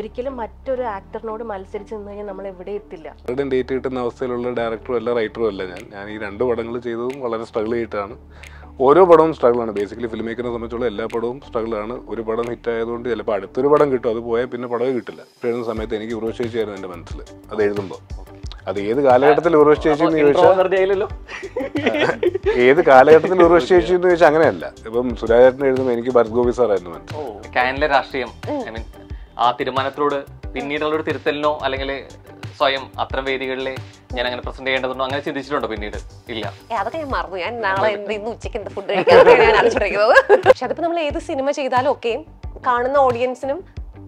ഒരിക്കലും മറ്റൊരു ആക്ടറിനോട് മത്സരിച്ച് നിന്ന് കഴിഞ്ഞാൽ നമ്മൾ എവിടെ എത്തില്ല ഡേറ്റ് കിട്ടുന്ന അവസ്ഥയിലുള്ള ഡയറക്ടറും അല്ല റൈറ്ററും അല്ല ഞാൻ ഞാൻ ഈ രണ്ട് പടങ്ങൾ ചെയ്തതും വളരെ സ്ട്രഗിൾ ചെയ്തിട്ടാണ് ഓരോ പടവും ആണ് ബേസിക്കലി ഫിലിം മേക്കറിനെ സംബന്ധിച്ചുള്ള എല്ലാ പടവും ആണ് ഒരു പടം ഹിറ്റ് ആയതുകൊണ്ട് ചിലപ്പോൾ അടുത്തൊരു പടം കിട്ടും അത് പോയാൽ പിന്നെ പടമേ കിട്ടില്ല എഴുതുന്ന സമയത്ത് എനിക്ക് ചേച്ചിയായിരുന്നു എൻ്റെ മനസ്സിൽ അത് എഴുതുമ്പോൾ അത് ഏത് കാലഘട്ടത്തിൽ ഉറവശേഷി എന്ന് ചോദിച്ചാൽ ഏത് കാലഘട്ടത്തിൽ ചേച്ചി എന്ന് ചോദിച്ചാൽ അങ്ങനെയല്ല ഇപ്പം സുരാജേട്ടൻ എഴുതുമ്പോൾ എനിക്ക് ഭരത് ഗോപി സാറായിരുന്നു മനസ്സിലായി രാഷ്ട്രീയം ആ തീരുമാനത്തിലോട് പിന്നീടുള്ളൊരു ഒരു തിരുത്തലിനോ അല്ലെങ്കിൽ സ്വയം അത്തരം വേദികളിലെ ഞാൻ അങ്ങനെ പ്രസന്റ് ചെയ്യേണ്ടതുണ്ടോ അങ്ങനെ ചിന്തിച്ചിട്ടുണ്ടോ പിന്നീട് ഇല്ല അതൊക്കെ ഞാൻ മറന്നു ഞാൻ നാളെ എന്ത് ഇന്ന് ഉച്ചയ്ക്ക് എന്ത് ഫുഡ് കഴിക്കാറുണ്ട് പക്ഷെ അതിപ്പോ നമ്മൾ ഏത് സിനിമ ചെയ്താലും ഒക്കെയും കാണുന്ന ഓഡിയൻസിനും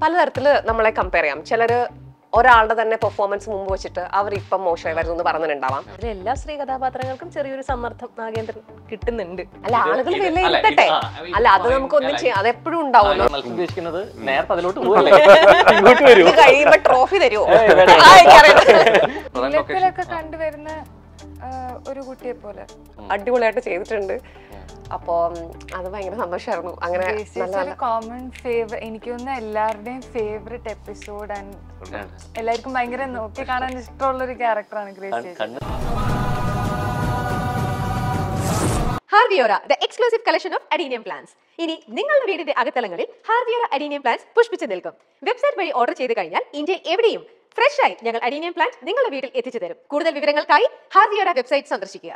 പലതരത്തില് നമ്മളെ കമ്പയർ ചെയ്യാം ചിലര് ഒരാളുടെ തന്നെ പെർഫോമൻസ് മുമ്പ് വെച്ചിട്ട് അവർ ഇപ്പം മോശമായി വരുന്നു എന്ന് പറഞ്ഞിട്ടുണ്ടാവാം എല്ലാ സ്ത്രീ കഥാപാത്രങ്ങൾക്കും ചെറിയൊരു സമ്മർദ്ദം നാഗേന്ദ്രൻ കിട്ടുന്നുണ്ട് അല്ല ആളുകൾ വിലയിരുത്തട്ടെ അല്ല അത് നമുക്ക് ഒന്നും ചെയ്യാം അത് എപ്പോഴും ഉണ്ടാവുമല്ലോ ഉദ്ദേശിക്കുന്നത് കഴിയുമ്പോ ട്രോഫി തരുമോ കണ്ടുവരുന്ന ഒരു കുട്ടിയെ പോലെ അടിപൊളിയായിട്ട് ചെയ്തിട്ടുണ്ട് അപ്പോ അത് ഭയങ്കര സന്തോഷമായിരുന്നു അങ്ങനെ കോമൺ ഫേവർ എനിക്ക് തോന്നുന്നു എല്ലാവരുടെയും ഫേവറേറ്റ് എപ്പിസോഡ് ആൻഡ് എല്ലാവർക്കും ഭയങ്കര നോക്കി കാണാൻ ഇഷ്ടമുള്ള ഒരു ക്യാരക്ടറാണ് grace Harviora the exclusive collection of adenium plants ഇനി നിങ്ങളുടെ വീടിന്റെ അകത്തലങ്ങളിൽ ഹാർവിയോറ അഡീനിയം പ്ലാന്റ്സ് പുഷ്പിച്ചു നിൽക്കും വെബ്സൈറ്റ് വഴി ഓർഡർ ചെയ്ത് കഴിഞ്ഞാൽ ഇന്ത്യ എവിടെയും ഫ്രഷ് ആയി ഞങ്ങൾ അഡീനിയം പ്ലാന്റ് നിങ്ങളുടെ വീട്ടിൽ എത്തിച്ചു തരും കൂടുതൽ വിവരങ്ങൾക്കായി ഹാർവിയോറ വെബ്സൈറ്റ് സന്ദർശിക്കുക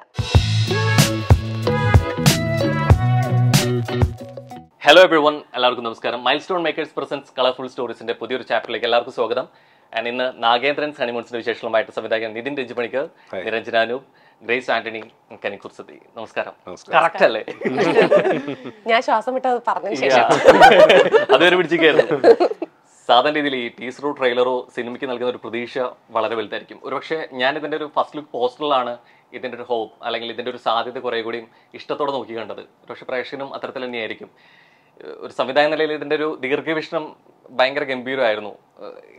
ഹലോ എവ്രി വൺ എല്ലാവർക്കും നമസ്കാരം milestone makers presents colourful സ്റ്റോറീസിന്റെ പുതിയൊരു ചാപ്റ്ററിലേക്ക് എല്ലാവർക്കും സ്വാഗതം ആൻഡ് ഇന്ന് നാഗേന്ദ്രൻ ഹണിമൂൺസിന്റെ വിശേഷങ്ങളുമായിട്ട് സംവിധായകൻ നിതിൻ രഞ്ജിമണിക്കർ നിരഞ്ജനാനൂപ് ഗ്രേസ് ആന്റണി കനിക്കുർസതി നമസ്കാരം കറക്റ്റ് അല്ലേ ഞാൻ ശ്വാസം വിട്ടത് പറഞ്ഞു അതുവരെ പിടിച്ചിരിക്കുന്നു സാധാരണ രീതിയിൽ ഈ ടീസറോ ട്രെയിലറോ സിനിമയ്ക്ക് നൽകുന്ന ഒരു പ്രതീക്ഷ വളരെ വലുതായിരിക്കും പക്ഷേ ഞാൻ ഇതിന്റെ ഒരു ഫസ്റ്റ് ലുക്ക് പോസ്റ്ററിലാണ് ഇതിന്റെ ഒരു ഹോപ്പ് അല്ലെങ്കിൽ ഇതിന്റെ ഒരു സാധ്യത കുറേ കൂടിയും ഇഷ്ടത്തോടെ നോക്കി കണ്ടത് പക്ഷെ പ്രേക്ഷകനും അത്തരത്തിൽ തന്നെയായിരിക്കും ഒരു സംവിധായ നിലയിൽ ഇതിന്റെ ഒരു ദീർഘവീക്ഷണം ഭയങ്കര ഗംഭീരമായിരുന്നു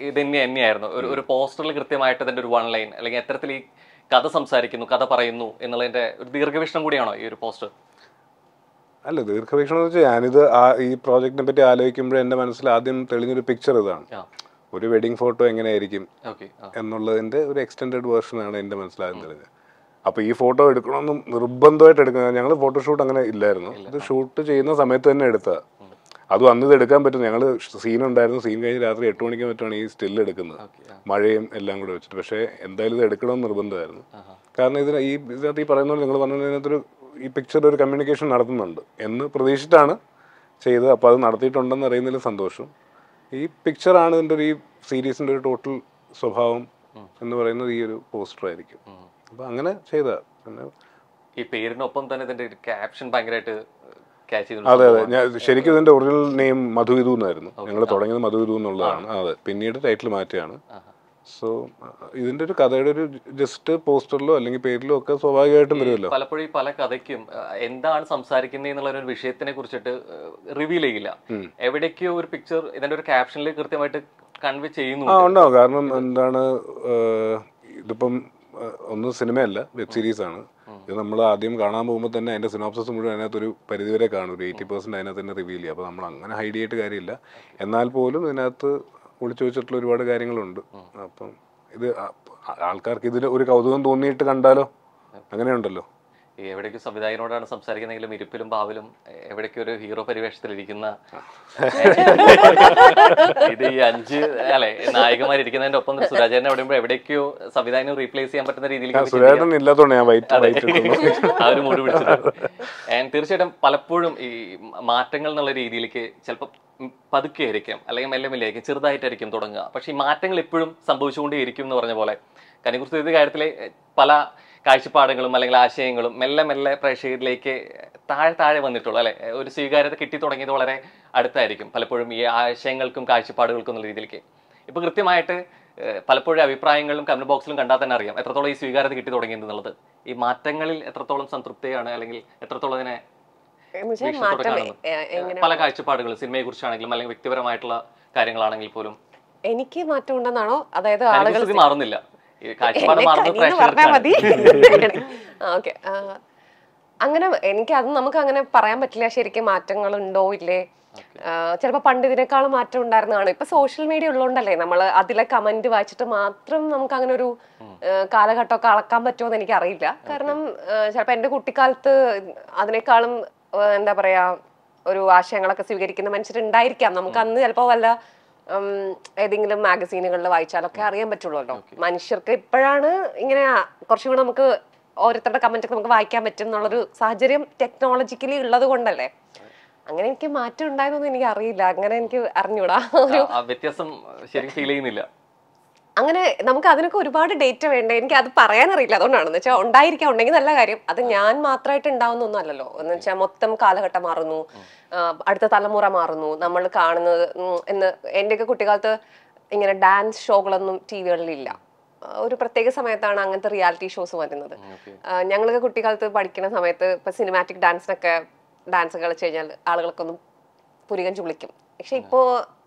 ഇത് തന്നെ തന്നെയായിരുന്നു ഒരു ഒരു പോസ്റ്ററിൽ കൃത്യമായിട്ട് ഇതിന്റെ ഒരു വൺ ലൈൻ അല്ലെങ്കിൽ എത്തരത്തിൽ ഈ കഥ സംസാരിക്കുന്നു കഥ പറയുന്നു എന്നുള്ളതിന്റെ ഒരു ദീർഘവീക്ഷണം കൂടിയാണോ ഈ ഒരു പോസ്റ്റർ അല്ല ദീർഘവീക്ഷണം എന്ന് വെച്ചാൽ ഞാനിത് ഈ പ്രോജക്റ്റിനെ പറ്റി ആലോചിക്കുമ്പോൾ എന്റെ മനസ്സിൽ ആദ്യം തെളിഞ്ഞൊരു പിക്ചർ ഇതാണ് ഒരു വെഡിങ് ഫോട്ടോ എങ്ങനെയായിരിക്കും എന്നുള്ളതിന്റെ ഒരു വേർഷൻ ആണ് എന്റെ മനസ്സിലാകുന്നത് അപ്പോൾ ഈ ഫോട്ടോ എടുക്കണമെന്നും നിർബന്ധമായിട്ട് എടുക്കുന്നത് ഞങ്ങൾ ഫോട്ടോഷൂട്ട് അങ്ങനെ ഇല്ലായിരുന്നു ഇത് ഷൂട്ട് ചെയ്യുന്ന സമയത്ത് തന്നെ എടുത്തതാണ് അത് അന്ന് ഇത് എടുക്കാൻ പറ്റും ഞങ്ങൾ സീൻ ഉണ്ടായിരുന്നു സീൻ കഴിഞ്ഞ് രാത്രി എട്ട് മണിക്ക് മറ്റാണ് ഈ സ്റ്റിൽ എടുക്കുന്നത് മഴയും എല്ലാം കൂടെ വെച്ചിട്ട് പക്ഷേ എന്തായാലും ഇത് എടുക്കണമെന്ന് നിർബന്ധമായിരുന്നു കാരണം ഇതിന് ഈ ഇതിനകത്ത് ഈ പറയുന്ന നിങ്ങൾ പറഞ്ഞതിനകത്തൊരു ഈ പിക്ചർ ഒരു കമ്മ്യൂണിക്കേഷൻ നടത്തുന്നുണ്ട് എന്ന് പ്രതീക്ഷിച്ചിട്ടാണ് ചെയ്തത് അപ്പോൾ അത് നടത്തിയിട്ടുണ്ടെന്ന് അറിയുന്നതിൽ സന്തോഷം ഈ പിക്ചറാണ് ഇതിൻ്റെ ഒരു ഈ സീരീസിൻ്റെ ഒരു ടോട്ടൽ സ്വഭാവം എന്ന് പറയുന്നത് ഈ ഒരു പോസ്റ്റർ ആയിരിക്കും അപ്പോൾ അങ്ങനെ ചെയ്ത പിന്നെ ഈ പേരിനൊപ്പം തന്നെ ഇതിന്റെ ക്യാപ്ഷൻ ഭയങ്കരമായിട്ട് അതെ അതെ ഞാൻ ശരിക്കും ഇതിന്റെ ഒറിജിനൽ നെയിം മധുവിധു എന്നായിരുന്നു ഞങ്ങൾ തുടങ്ങിയത് മധുവിധു എന്നുള്ളതാണ് അതെ പിന്നീട് ടൈറ്റിൽ മാറ്റിയാണ് സോ ഇതിന്റെ ഒരു കഥയുടെ ഒരു ജസ്റ്റ് പോസ്റ്ററിലോ അല്ലെങ്കിൽ പേരിലോ ഒക്കെ സ്വാഭാവികമായിട്ടും വരുമല്ലോ പലപ്പോഴും പല കഥയ്ക്കും എന്താണ് സംസാരിക്കുന്നത് എന്നുള്ള ഒരു വിഷയത്തിനെ കുറിച്ചിട്ട് റിവീൽ ചെയ്യില്ല എവിടേക്കോ ഒരു പിക്ചർ ഇതിന്റെ ഒരു ക്യാപ്ഷനിൽ കൃത്യമായിട്ട് കൺവേ ചെയ്യുന്നു ആ ഉണ്ടാവും കാരണം എന്താണ് ഇതിപ്പം ഒന്നും സിനിമയല്ല വെബ് സീരീസ് ആണ് ഇത് നമ്മൾ ആദ്യം കാണാൻ പോകുമ്പോൾ തന്നെ അതിന്റെ സിനോപ്സിസ് മുഴുവൻ അതിനകത്തൊരു പരിധിവരെ കാണും ഒരു എയ്റ്റി പെർസെന്റ് അതിനകത്ത് തന്നെ റിവീൽ ചെയ്യും അപ്പോൾ നമ്മൾ അങ്ങനെ ഹൈഡ് ചെയ്തിട്ട് കാര്യമില്ല എന്നാൽ പോലും ഇതിനകത്ത് ഒളിച്ചു വെച്ചിട്ടുള്ള ഒരുപാട് കാര്യങ്ങളുണ്ട് അപ്പം ഇത് ആൾക്കാർക്ക് ഇതിൽ ഒരു കൗതുകം തോന്നിയിട്ട് കണ്ടാലോ അങ്ങനെയുണ്ടല്ലോ എവിടേക്കും സംവിധായകനോടാണ് സംസാരിക്കുന്നെങ്കിലും ഇരിപ്പിലും പാവിലും എവിടേക്കും ഒരു ഹീറോ പരിവേഷത്തിലിരിക്കുന്ന ഇത് ഈ അഞ്ച് അല്ലെ നായകന്മാരിക്കുന്നതിന്റെ ഒപ്പം സുരാജേനെ എവിടെയുമ്പോൾ എവിടേക്കോ സംവിധായകനെ റീപ്ലേസ് ചെയ്യാൻ പറ്റുന്ന രീതിയിലേക്ക് ആ തീർച്ചയായിട്ടും പലപ്പോഴും ഈ മാറ്റങ്ങൾ എന്നുള്ള രീതിയിലേക്ക് ചിലപ്പോൾ പതുക്കെ ആയിരിക്കും അല്ലെങ്കിൽ മെല്ലെ മെല്ലെ ആയിരിക്കും ചെറുതായിട്ടായിരിക്കും തുടങ്ങുക പക്ഷേ ഈ മാറ്റങ്ങൾ എപ്പോഴും സംഭവിച്ചുകൊണ്ടേയിരിക്കും എന്ന് പറഞ്ഞ പോലെ കനികുർത്തി കാര്യത്തിലെ പല കാഴ്ചപ്പാടുകളും അല്ലെങ്കിൽ ആശയങ്ങളും മെല്ലെ മെല്ലെ പ്രേക്ഷകരിലേക്ക് താഴെ താഴെ വന്നിട്ടുള്ളൂ അല്ലെ ഒരു സ്വീകാര്യത കിട്ടി തുടങ്ങിയത് വളരെ അടുത്തായിരിക്കും പലപ്പോഴും ഈ ആശയങ്ങൾക്കും കാഴ്ചപ്പാടുകൾക്കും എന്നുള്ള രീതിയിലേക്ക് ഇപ്പൊ കൃത്യമായിട്ട് പലപ്പോഴും അഭിപ്രായങ്ങളും കമന്റ് ബോക്സിലും കണ്ടാൽ തന്നെ അറിയാം എത്രത്തോളം ഈ സ്വീകാര്യത കിട്ടി എന്നുള്ളത് ഈ മാറ്റങ്ങളിൽ എത്രത്തോളം സംതൃപ്തിയാണ് അല്ലെങ്കിൽ എത്രത്തോളം അതിനെ പല കാഴ്ചപ്പാടുകൾ സിനിമയെ കുറിച്ചാണെങ്കിലും അല്ലെങ്കിൽ വ്യക്തിപരമായിട്ടുള്ള കാര്യങ്ങളാണെങ്കിൽ പോലും എനിക്ക് മാറ്റം ഉണ്ടെന്നാണോ അതായത് ആളുകൾ മാറുന്നില്ല അങ്ങനെ എനിക്ക് അത് നമുക്ക് അങ്ങനെ പറയാൻ പറ്റില്ല ശരിക്കും മാറ്റങ്ങൾ ഉണ്ടോ ഇല്ലേ ചിലപ്പോ പണ്ട് ഇതിനേക്കാൾ മാറ്റം ഉണ്ടായിരുന്നതാണ് ഇപ്പൊ സോഷ്യൽ മീഡിയ ഉള്ളതുകൊണ്ടല്ലേ നമ്മൾ അതിലെ കമന്റ് വായിച്ചിട്ട് മാത്രം നമുക്ക് അങ്ങനെ ഒരു കാലഘട്ടമൊക്കെ അളക്കാൻ പറ്റുമോ എന്ന് എനിക്ക് അറിയില്ല കാരണം ചിലപ്പോ എൻ്റെ കുട്ടിക്കാലത്ത് അതിനേക്കാളും എന്താ പറയാ ഒരു ആശയങ്ങളൊക്കെ സ്വീകരിക്കുന്ന മനുഷ്യരുണ്ടായിരിക്കാം നമുക്ക് അന്ന് ചിലപ്പോ വല്ല ഏതെങ്കിലും മാഗസീനുകളിൽ വായിച്ചാലൊക്കെ അറിയാൻ പറ്റുള്ളൂല്ലോ മനുഷ്യർക്ക് ഇപ്പോഴാണ് ഇങ്ങനെ കുറച്ചും കൂടെ നമുക്ക് ഓരോരുത്തരുടെ കമന്റ് ഒക്കെ നമുക്ക് വായിക്കാൻ പറ്റും എന്നുള്ളൊരു സാഹചര്യം ടെക്നോളജിക്കലി ഉള്ളത് കൊണ്ടല്ലേ അങ്ങനെ എനിക്ക് മാറ്റം ഉണ്ടായതൊന്നും എനിക്ക് അറിയില്ല അങ്ങനെ എനിക്ക് അറിഞ്ഞൂടാ വ്യത്യാസം ശരിക്കും ഫീൽ ചെയ്യുന്നില്ല അങ്ങനെ നമുക്ക് അതിനൊക്കെ ഒരുപാട് ഡേറ്റ വേണ്ട എനിക്ക് അത് പറയാനറിയില്ല അതുകൊണ്ടാണെന്ന് വെച്ചാൽ ഉണ്ടായിരിക്കാം ഉണ്ടെങ്കിൽ നല്ല കാര്യം അത് ഞാൻ മാത്രമായിട്ട് ഉണ്ടാവുന്ന ഒന്നുമല്ലല്ലോ എന്ന് വെച്ചാൽ മൊത്തം കാലഘട്ടം മാറുന്നു അടുത്ത തലമുറ മാറുന്നു നമ്മൾ കാണുന്നത് എന്ന് എൻ്റെയൊക്കെ കുട്ടിക്കാലത്ത് ഇങ്ങനെ ഡാൻസ് ഷോകളൊന്നും ടി വികളിലില്ല ഒരു പ്രത്യേക സമയത്താണ് അങ്ങനത്തെ റിയാലിറ്റി ഷോസ് വരുന്നത് ഞങ്ങളൊക്കെ കുട്ടിക്കാലത്ത് പഠിക്കുന്ന സമയത്ത് ഇപ്പൊ സിനിമാറ്റിക് ഡാൻസിനൊക്കെ ഡാൻസ് കളിച്ചു കഴിഞ്ഞാൽ ആളുകൾക്കൊന്നും പുരികഞ്ചു വിളിക്കും പക്ഷെ ഇപ്പോ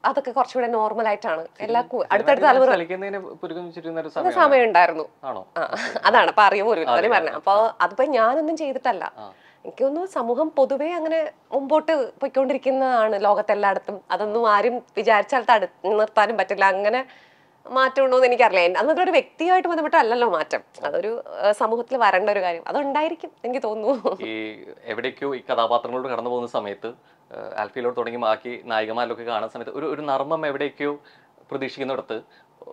അതൊക്കെ കുറച്ചുകൂടെ നോർമൽ ആയിട്ടാണ് എല്ലാ അടുത്തടുത്ത തലമുറ സമയം ഉണ്ടായിരുന്നു അതാണ് അപ്പൊ അറിയുമോരും പറഞ്ഞു അപ്പൊ അതിപ്പോ ഞാനൊന്നും ചെയ്തിട്ടല്ല എനിക്ക് സമൂഹം പൊതുവെ അങ്ങനെ മുമ്പോട്ട് പോയിക്കൊണ്ടിരിക്കുന്നതാണ് ലോകത്തെല്ലായിടത്തും അതൊന്നും ആരും വിചാരിച്ചാൽ തടു നിർത്താനും പറ്റില്ല അങ്ങനെ മാറ്റം ഉണ്ടോ എന്ന് എനിക്കറിയില്ല അന്നത്തെ ഒരു വ്യക്തിയായിട്ട് ബന്ധപ്പെട്ടല്ലോ മാറ്റം അതൊരു സമൂഹത്തിൽ വരേണ്ട ഒരു കാര്യം അതുണ്ടായിരിക്കും എനിക്ക് തോന്നുന്നു ഈ എവിടേക്കോ ഈ കഥാപാത്രങ്ങളോട് കടന്നു പോകുന്ന സമയത്ത് ആൽഫിയിലോട് തുടങ്ങി ബാക്കി നായികമാരിലൊക്കെ കാണുന്ന സമയത്ത് ഒരു ഒരു നർമ്മം എവിടേക്കോ പ്രതീക്ഷിക്കുന്നിടത്ത്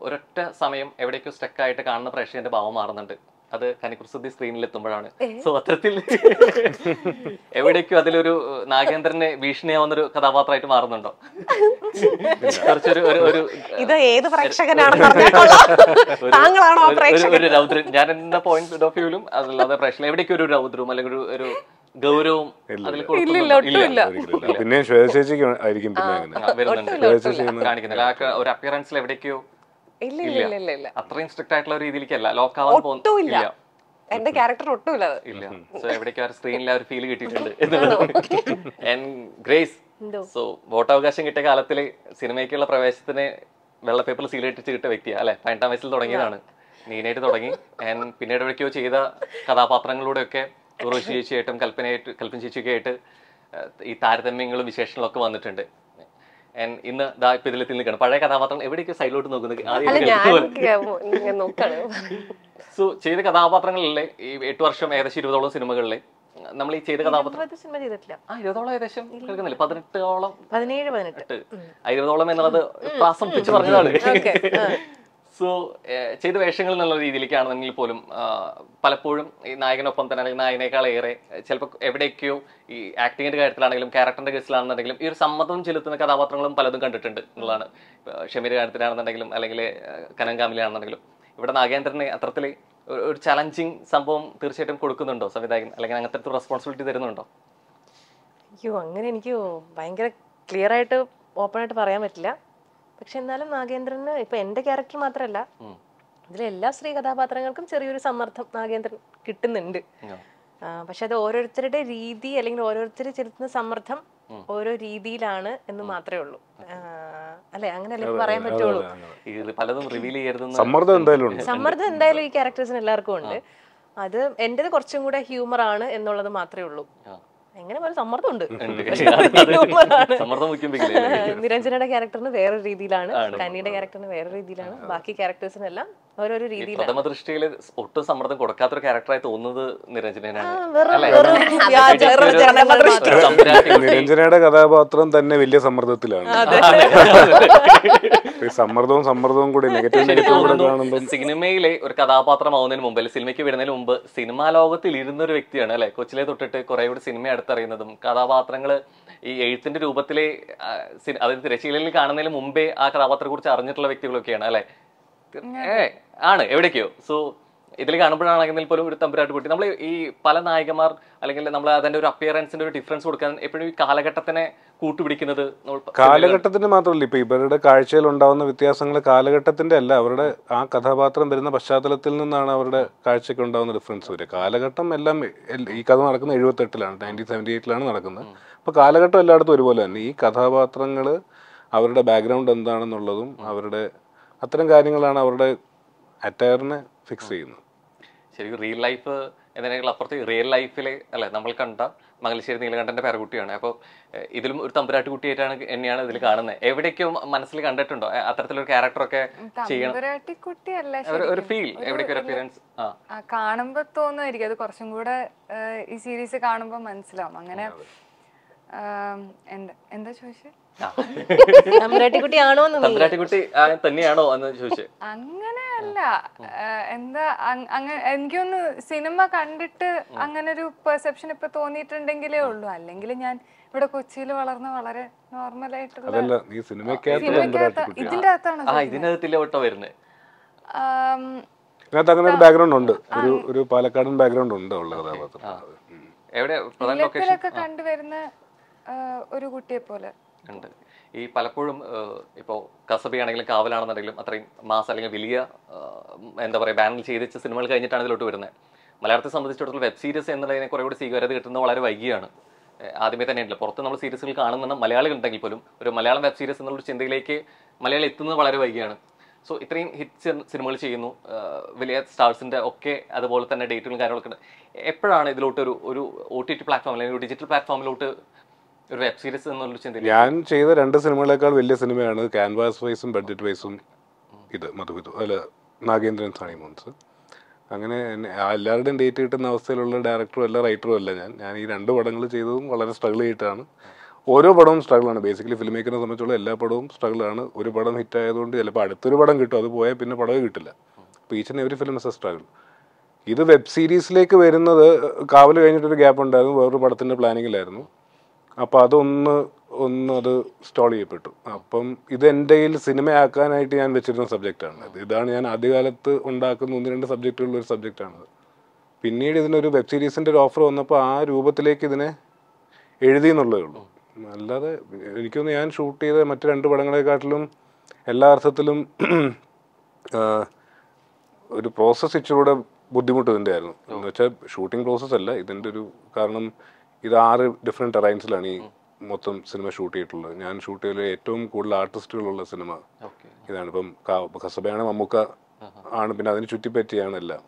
ഒരൊറ്റ സമയം എവിടേക്കോ സ്റ്റക്കായിട്ട് കാണുന്ന പ്രേക്ഷകന്റെ ഭാവം മാറുന്നുണ്ട് അത് സ്ക്രീനിൽ സ്ക്രീനിലെത്തുമ്പോഴാണ് സോ അത്തരത്തിൽ എവിടേക്കും അതിലൊരു നാഗേന്ദ്രനെ ഭീഷണിയാവുന്ന ഒരു കഥാപാത്രമായിട്ട് മാറുന്നുണ്ടോ കുറച്ചൊരു ഒരു പ്രേക്ഷകനാണെന്ന് ഒരു രൗദ്രൻ ഞാൻ എന്ന പോയിന്റ് ഓഫ് വ്യൂലും അതല്ലാതെ പ്രേക്ഷകൻ എവിടേക്കും ഒരു രൗദ്രവും അല്ലെങ്കിൽ ഒരു ഒരു ഗൗരവം പിന്നെ ഒരു അപ്പിയറൻസിൽ എവിടേക്കോ ഇല്ല അത്രയും സ്ട്രിക്റ്റ് ആയിട്ടുള്ള രീതിയിലേക്കല്ല ലോക്ക് ആവാൻ പോകുന്നില്ല എന്റെ ക്യാരക്ടർ ഒട്ടും ഇല്ല ഇല്ല സോ എവിടേക്ക് ഒരു സ്ക്രീനിൽ ആ ഒരു ഫീൽ കിട്ടിയിട്ടുണ്ട് ഗ്രേസ് സോ വോട്ടവകാശം കിട്ടിയ കാലത്തിൽ സിനിമയ്ക്കുള്ള പ്രവേശത്തിന് വെള്ളപ്പേപ്പർ സീലിട്ടിച്ച് കിട്ടിയ വ്യക്തിയാണ് അല്ലെ പതിനെട്ടാം വയസ്സിൽ തുടങ്ങിയതാണ് നീനായിട്ട് തുടങ്ങി ആൻഡ് പിന്നീട് എവിടേക്കോ ചെയ്ത കഥാപാത്രങ്ങളിലൂടെ ഒക്കെ ഉറവശി ചേച്ചിയായിട്ടും കൽപ്പനയായിട്ട് കൽപ്പന ചേച്ചിയൊക്കെ ആയിട്ട് ഈ താരതമ്യങ്ങളും വിശേഷങ്ങളൊക്കെ വന്നിട്ടുണ്ട് ഇന്ന് ദാ ഇപ്പൊ ഇതിലെത്തി നിൽക്കണം പഴയ കഥാപാത്രം എവിടേക്ക് സൈഡിലോട്ട് നോക്കുന്നത് സോ ചെയ്ത കഥാപാത്രങ്ങളിലെ ഈ എട്ട് വർഷം ഏകദേശം ഇരുപതോളം സിനിമകളിലെ നമ്മൾ ഈ ചെയ്ത കഥാപാത്രം ഏകദേശം പതിനെട്ടോളം പതിനേഴ് പതിനെട്ട് ഇരുപതോളം എന്നുള്ളത് പ്രാസം പിടിച്ചു പറഞ്ഞതാണ് സോ ചെയ്ത വേഷങ്ങൾ എന്നുള്ള രീതിയിലേക്കാണെന്നെങ്കിൽ പോലും പലപ്പോഴും ഈ നായകനൊപ്പം തന്നെ അല്ലെങ്കിൽ നായകനേക്കാളേറെ ചിലപ്പോൾ എവിടെയൊക്കെയോ ഈ ആക്ടിങ്ങിൻ്റെ കാര്യത്തിലാണെങ്കിലും ക്യാരക്ടറിൻ്റെ കേസിലാണെന്നുണ്ടെങ്കിലും ഈ ഒരു സമ്മതം ചെലുത്തുന്ന കഥാപാത്രങ്ങളും പലതും കണ്ടിട്ടുണ്ട് എന്നുള്ളതാണ് ഷമീർ കാര്യത്തിലാണെന്നുണ്ടെങ്കിലും അല്ലെങ്കിൽ കനങ്കാമിലാണെന്നുണ്ടെങ്കിലും ഇവിടെ നാഗേന്ദ്രനെ അത്തരത്തിൽ ഒരു ചലഞ്ചിങ് സംഭവം തീർച്ചയായിട്ടും കൊടുക്കുന്നുണ്ടോ സംവിധായകൻ അല്ലെങ്കിൽ അങ്ങനത്തെ റെസ്പോൺസിബിലിറ്റി തരുന്നുണ്ടോ അയ്യോ അങ്ങനെ എനിക്ക് ഭയങ്കര ക്ലിയർ ആയിട്ട് ഓപ്പൺ ആയിട്ട് പറയാൻ പറ്റില്ല പക്ഷെ എന്നാലും നാഗേന്ദ്രന് ഇപ്പൊ എന്റെ ക്യാരക്ടർ മാത്രമല്ല ഇതിലെ എല്ലാ സ്ത്രീ കഥാപാത്രങ്ങൾക്കും ചെറിയൊരു സമ്മർദ്ദം നാഗേന്ദ്രൻ കിട്ടുന്നുണ്ട് പക്ഷെ അത് ഓരോരുത്തരുടെ രീതി അല്ലെങ്കിൽ ഓരോരുത്തർ ചെലുത്തുന്ന സമ്മർദ്ദം ഓരോ രീതിയിലാണ് എന്ന് മാത്രമേ ഉള്ളൂ അല്ലെ അങ്ങനെയല്ലേ പറയാൻ പറ്റുള്ളൂ പലതും റിവീൽ സമ്മർദ്ദം എന്തായാലും സമ്മർദ്ദം എന്തായാലും ഈ ക്യാരക്ടേഴ്സിന് എല്ലാവർക്കും ഉണ്ട് അത് എൻ്റെത് കുറച്ചും കൂടെ ഹ്യൂമർ ആണ് എന്നുള്ളത് മാത്രമേ ഉള്ളൂ എങ്ങനെ സമ്മർദ്ദം ഉണ്ട് നിരഞ്ജനയുടെ ക്യാരക്ടറിന് വേറെ രീതിയിലാണ് കന്നിയുടെ ക്യാരക്ടറിന് വേറെ രീതിയിലാണ് ബാക്കി ക്യാരക്ടേഴ്സിനെല്ലാം ഓരോരോ രീതിയിൽ പ്രഥമ ദൃഷ്ടിയിൽ ഒട്ടും സമ്മർദ്ദം ഒരു ക്യാരക്ടറായി തോന്നുന്നത് നിരഞ്ജനയാണ് നിരഞ്ജനയുടെ കഥാപാത്രം തന്നെ വലിയ സമ്മർദ്ദത്തിലാണ് സമ്മർദ്ദവും സമ്മർദ്ദവും കൂടി കാണുമ്പോൾ സിനിമയിലെ ഒരു ആവുന്നതിന് മുമ്പ് സിനിമയ്ക്ക് വരുന്നതിന് മുമ്പ് സിനിമാ ലോകത്തിൽ ഇരുന്ന ഒരു വ്യക്തിയാണ് അല്ലെ കൊച്ചിലെ തൊട്ടിട്ട് കുറെ കൂടി സിനിമ അടുത്തറിയുന്നതും കഥാപാത്രങ്ങള് ഈ എഴുത്തിന്റെ രൂപത്തിലെ അതായത് തിരശ്ശീലയിൽ കാണുന്നതിന് മുമ്പേ ആ കഥാപാത്രത്തെ കുറിച്ച് അറിഞ്ഞിട്ടുള്ള വ്യക്തികളൊക്കെയാണ് അല്ലെ ആണ് എവിടേക്കോ സോ ഇതിൽ കാണുമ്പോഴാണെങ്കിൽ പോലും ഒരു തമ്പുരാട്ട് കുട്ടി നമ്മൾ ഈ പല നായകന്മാർ അല്ലെങ്കിൽ നമ്മൾ അതിന്റെ ഒരു അപ്പിയറൻസിന്റെ ഒരു ഡിഫറൻസ് കൊടുക്കാൻ എപ്പോഴും ഈ കാലഘട്ടത്തിനെ കൂട്ടുപിടിക്കുന്നത് കാലഘട്ടത്തിന് മാത്രമല്ല ഇപ്പൊ ഇവരുടെ കാഴ്ചയിൽ ഉണ്ടാവുന്ന വ്യത്യാസങ്ങൾ കാലഘട്ടത്തിന്റെ അല്ല അവരുടെ ആ കഥാപാത്രം വരുന്ന പശ്ചാത്തലത്തിൽ നിന്നാണ് അവരുടെ കാഴ്ചയ്ക്ക് ഉണ്ടാവുന്ന ഡിഫറൻസ് വരിക കാലഘട്ടം എല്ലാം ഈ കഥ നടക്കുന്നത് എട്ടിലാണ് നയൻറ്റീൻ സെവൻറ്റി എയ്റ്റിലാണ് നടക്കുന്നത് അപ്പൊ കാലഘട്ടം എല്ലായിടത്തും ഒരുപോലെ തന്നെ ഈ കഥാപാത്രങ്ങൾ അവരുടെ ബാക്ക്ഗ്രൗണ്ട് എന്താണെന്നുള്ളതും അവരുടെ അത്തരം കാര്യങ്ങളാണ് അവരുടെ അറ്റയറിനെ ഫിക്സ് ചെയ്യുന്നത് ശരിക്കും റിയൽ ലൈഫ് എന്നതിനേക്കാൾ അപ്പുറത്ത് റിയൽ ലൈഫിലെ അല്ലെ നമ്മൾ കണ്ട മംഗലശ്ശേരി നീലകണ്ഠന്റെ പേരക്കുട്ടിയാണ് അപ്പോൾ ഇതിലും ഒരു തമ്പുരാട്ടി കുട്ടിയായിട്ടാണ് എന്നെയാണ് ഇതിൽ കാണുന്നത് എവിടേക്കും മനസ്സിൽ കണ്ടിട്ടുണ്ടോ അത്തരത്തിലൊരു ക്യാരക്ടറൊക്കെ ചെയ്യണം ഒരു ഫീൽ അപ്പിയറൻസ് കാണുമ്പോൾ തോന്നുമായിരിക്കും അത് കുറച്ചും കൂടെ ഈ സീരീസ് കാണുമ്പോൾ മനസ്സിലാവും അങ്ങനെ എന്താ ചോദിച്ചത് തമ്പ്രാട്ടിക്കുട്ടി തന്നെയാണോ എന്ന് അങ്ങനെയല്ല എന്താ അങ്ങനെ എനിക്കൊന്ന് സിനിമ കണ്ടിട്ട് അങ്ങനെ ഒരു പെർസെപ്ഷൻ ഇപ്പൊ തോന്നിയിട്ടുണ്ടെങ്കിലേ ഉള്ളൂ അല്ലെങ്കിൽ ഞാൻ ഇവിടെ കൊച്ചിയിൽ വളർന്ന വളരെ നോർമൽ ആയിട്ടുള്ള ഇതിന്റെ അകത്താണ് വരുന്നത് അതിനകത്ത് അങ്ങനെ ഒരു ബാക്ക്ഗ്രൗണ്ട് ഉണ്ട് ഒരു ഒരു ബാക്ക്ഗ്രൗണ്ട് ഉണ്ട് ഉള്ള കണ്ടുവരുന്ന ഒരു കുട്ടിയെ പോലെ ഉണ്ട് ഈ പലപ്പോഴും ഇപ്പോൾ കസബിയാണെങ്കിലും കാവലാണെന്നുണ്ടെങ്കിലും അത്രയും മാസ് അല്ലെങ്കിൽ വലിയ എന്താ പറയുക ബാനൽ ചെയ്തിച്ച സിനിമകൾ കഴിഞ്ഞിട്ടാണ് ഇതിലോട്ട് വരുന്നത് മലയാളത്തെ സംബന്ധിച്ചിടത്തോളം വെബ് സീരീസ് എന്നുള്ളതിനെ കുറേ കൂടി സ്വീകാര്യത കിട്ടുന്നത് വളരെ വൈകിയാണ് ആദ്യമേ തന്നെ ഉണ്ടല്ലോ പുറത്ത് നമ്മൾ സീരീസുകൾ കാണുന്ന മലയാളികൾ ഉണ്ടെങ്കിൽ പോലും ഒരു മലയാളം വെബ് സീരീസ് എന്നുള്ള ചിന്തയിലേക്ക് മലയാളം എത്തുന്നത് വളരെ വൈകിയാണ് സോ ഇത്രയും ഹിറ്റ് സിനിമകൾ ചെയ്യുന്നു വലിയ സ്റ്റാർസിൻ്റെ ഒക്കെ അതുപോലെ തന്നെ ഡേറ്റുകളും കാര്യങ്ങളൊക്കെ എപ്പോഴാണ് ഇതിലോട്ട് ഒരു ഒരു ഒ ടി ടി പ്ലാറ്റ്ഫോം അല്ലെങ്കിൽ ഒരു ഡിജിറ്റൽ പ്ലാറ്റ്ഫോമിലോട്ട് ഒരു വെബ് സീരീസ് എന്നുള്ള ഞാൻ ചെയ്ത രണ്ട് സിനിമകളെക്കാൾ വലിയ സിനിമയാണ് ക്യാൻവാസ് വൈസും ബഡ്ജറ്റ് വൈസും ഇത് മധുവിധു അല്ല നാഗേന്ദ്രൻ മോൻസ് അങ്ങനെ എല്ലാവരുടെയും ഡേറ്റ് കിട്ടുന്ന അവസ്ഥയിലുള്ള ഡയറക്ടറും അല്ല റൈറ്ററും അല്ല ഞാൻ ഞാൻ ഈ രണ്ട് പടങ്ങൾ ചെയ്തതും വളരെ സ്ട്രഗിൾ ചെയ്തിട്ടാണ് ഓരോ പടവും സ്ട്രഗിളാണ് ബേസിക്കലി ഫിലിം മേക്കറിനെ സംബന്ധിച്ചുള്ള എല്ലാ പടവും സ്ട്രഗിളാണ് ഒരു പടം ഹിറ്റ് ആയതുകൊണ്ട് ചിലപ്പോൾ അടുത്തൊരു പടം കിട്ടും അത് പോയാൽ പിന്നെ പടവേ കിട്ടില്ല അപ്പോൾ each and every film is a struggle ഇത് വെബ് സീരീസിലേക്ക് വരുന്നത് കാവൽ കഴിഞ്ഞിട്ടൊരു ഗ്യാപ്പ് ഉണ്ടായിരുന്നു വേറൊരു പടത്തിൻ്റെ പ്ലാനിങ്ങിലായിരുന്നു അപ്പോൾ അതൊന്ന് ഒന്ന് അത് സ്റ്റോൾ ചെയ്യപ്പെട്ടു അപ്പം ഇത് എൻ്റെ കയ്യിൽ സിനിമയാക്കാനായിട്ട് ഞാൻ വെച്ചിരുന്ന സബ്ജക്റ്റാണ് ഇതാണ് ഞാൻ ആദ്യകാലത്ത് ഉണ്ടാക്കുന്ന ഒന്ന് രണ്ട് സബ്ജക്റ്റുള്ള ഒരു സബ്ജക്റ്റാണത് പിന്നീട് ഇതിനൊരു വെബ് സീരീസിൻ്റെ ഒരു ഓഫർ വന്നപ്പോൾ ആ രൂപത്തിലേക്ക് ഇതിനെ എഴുതി എന്നുള്ളതേ ഉള്ളൂ അല്ലാതെ എനിക്കൊന്ന് ഞാൻ ഷൂട്ട് ചെയ്ത മറ്റു രണ്ട് പടങ്ങളെക്കാട്ടിലും എല്ലാ അർത്ഥത്തിലും ഒരു പ്രോസസ്സ് ഇച്ചിരൂടെ ബുദ്ധിമുട്ട് ഇതിൻ്റെ ആയിരുന്നു എന്ന് വെച്ചാൽ ഷൂട്ടിംഗ് പ്രോസസ്സ് അല്ല ഇതിൻ്റെ ഒരു കാരണം ഇത് ആറ് ഡിഫറെൻറ്റ് ടെറൈൻസിലാണ് ഈ മൊത്തം സിനിമ ഷൂട്ട് ചെയ്തിട്ടുള്ളത് ഞാൻ ഷൂട്ട് ചെയ്ത ഏറ്റവും കൂടുതൽ ആർട്ടിസ്റ്റുകളുള്ള സിനിമ ഇതാണ് ഇപ്പം കസബയാണ് മമ്മൂക്ക ആണ് പിന്നെ അതിന് ചുറ്റിപ്പറ്റിയാണ് എല്ലാം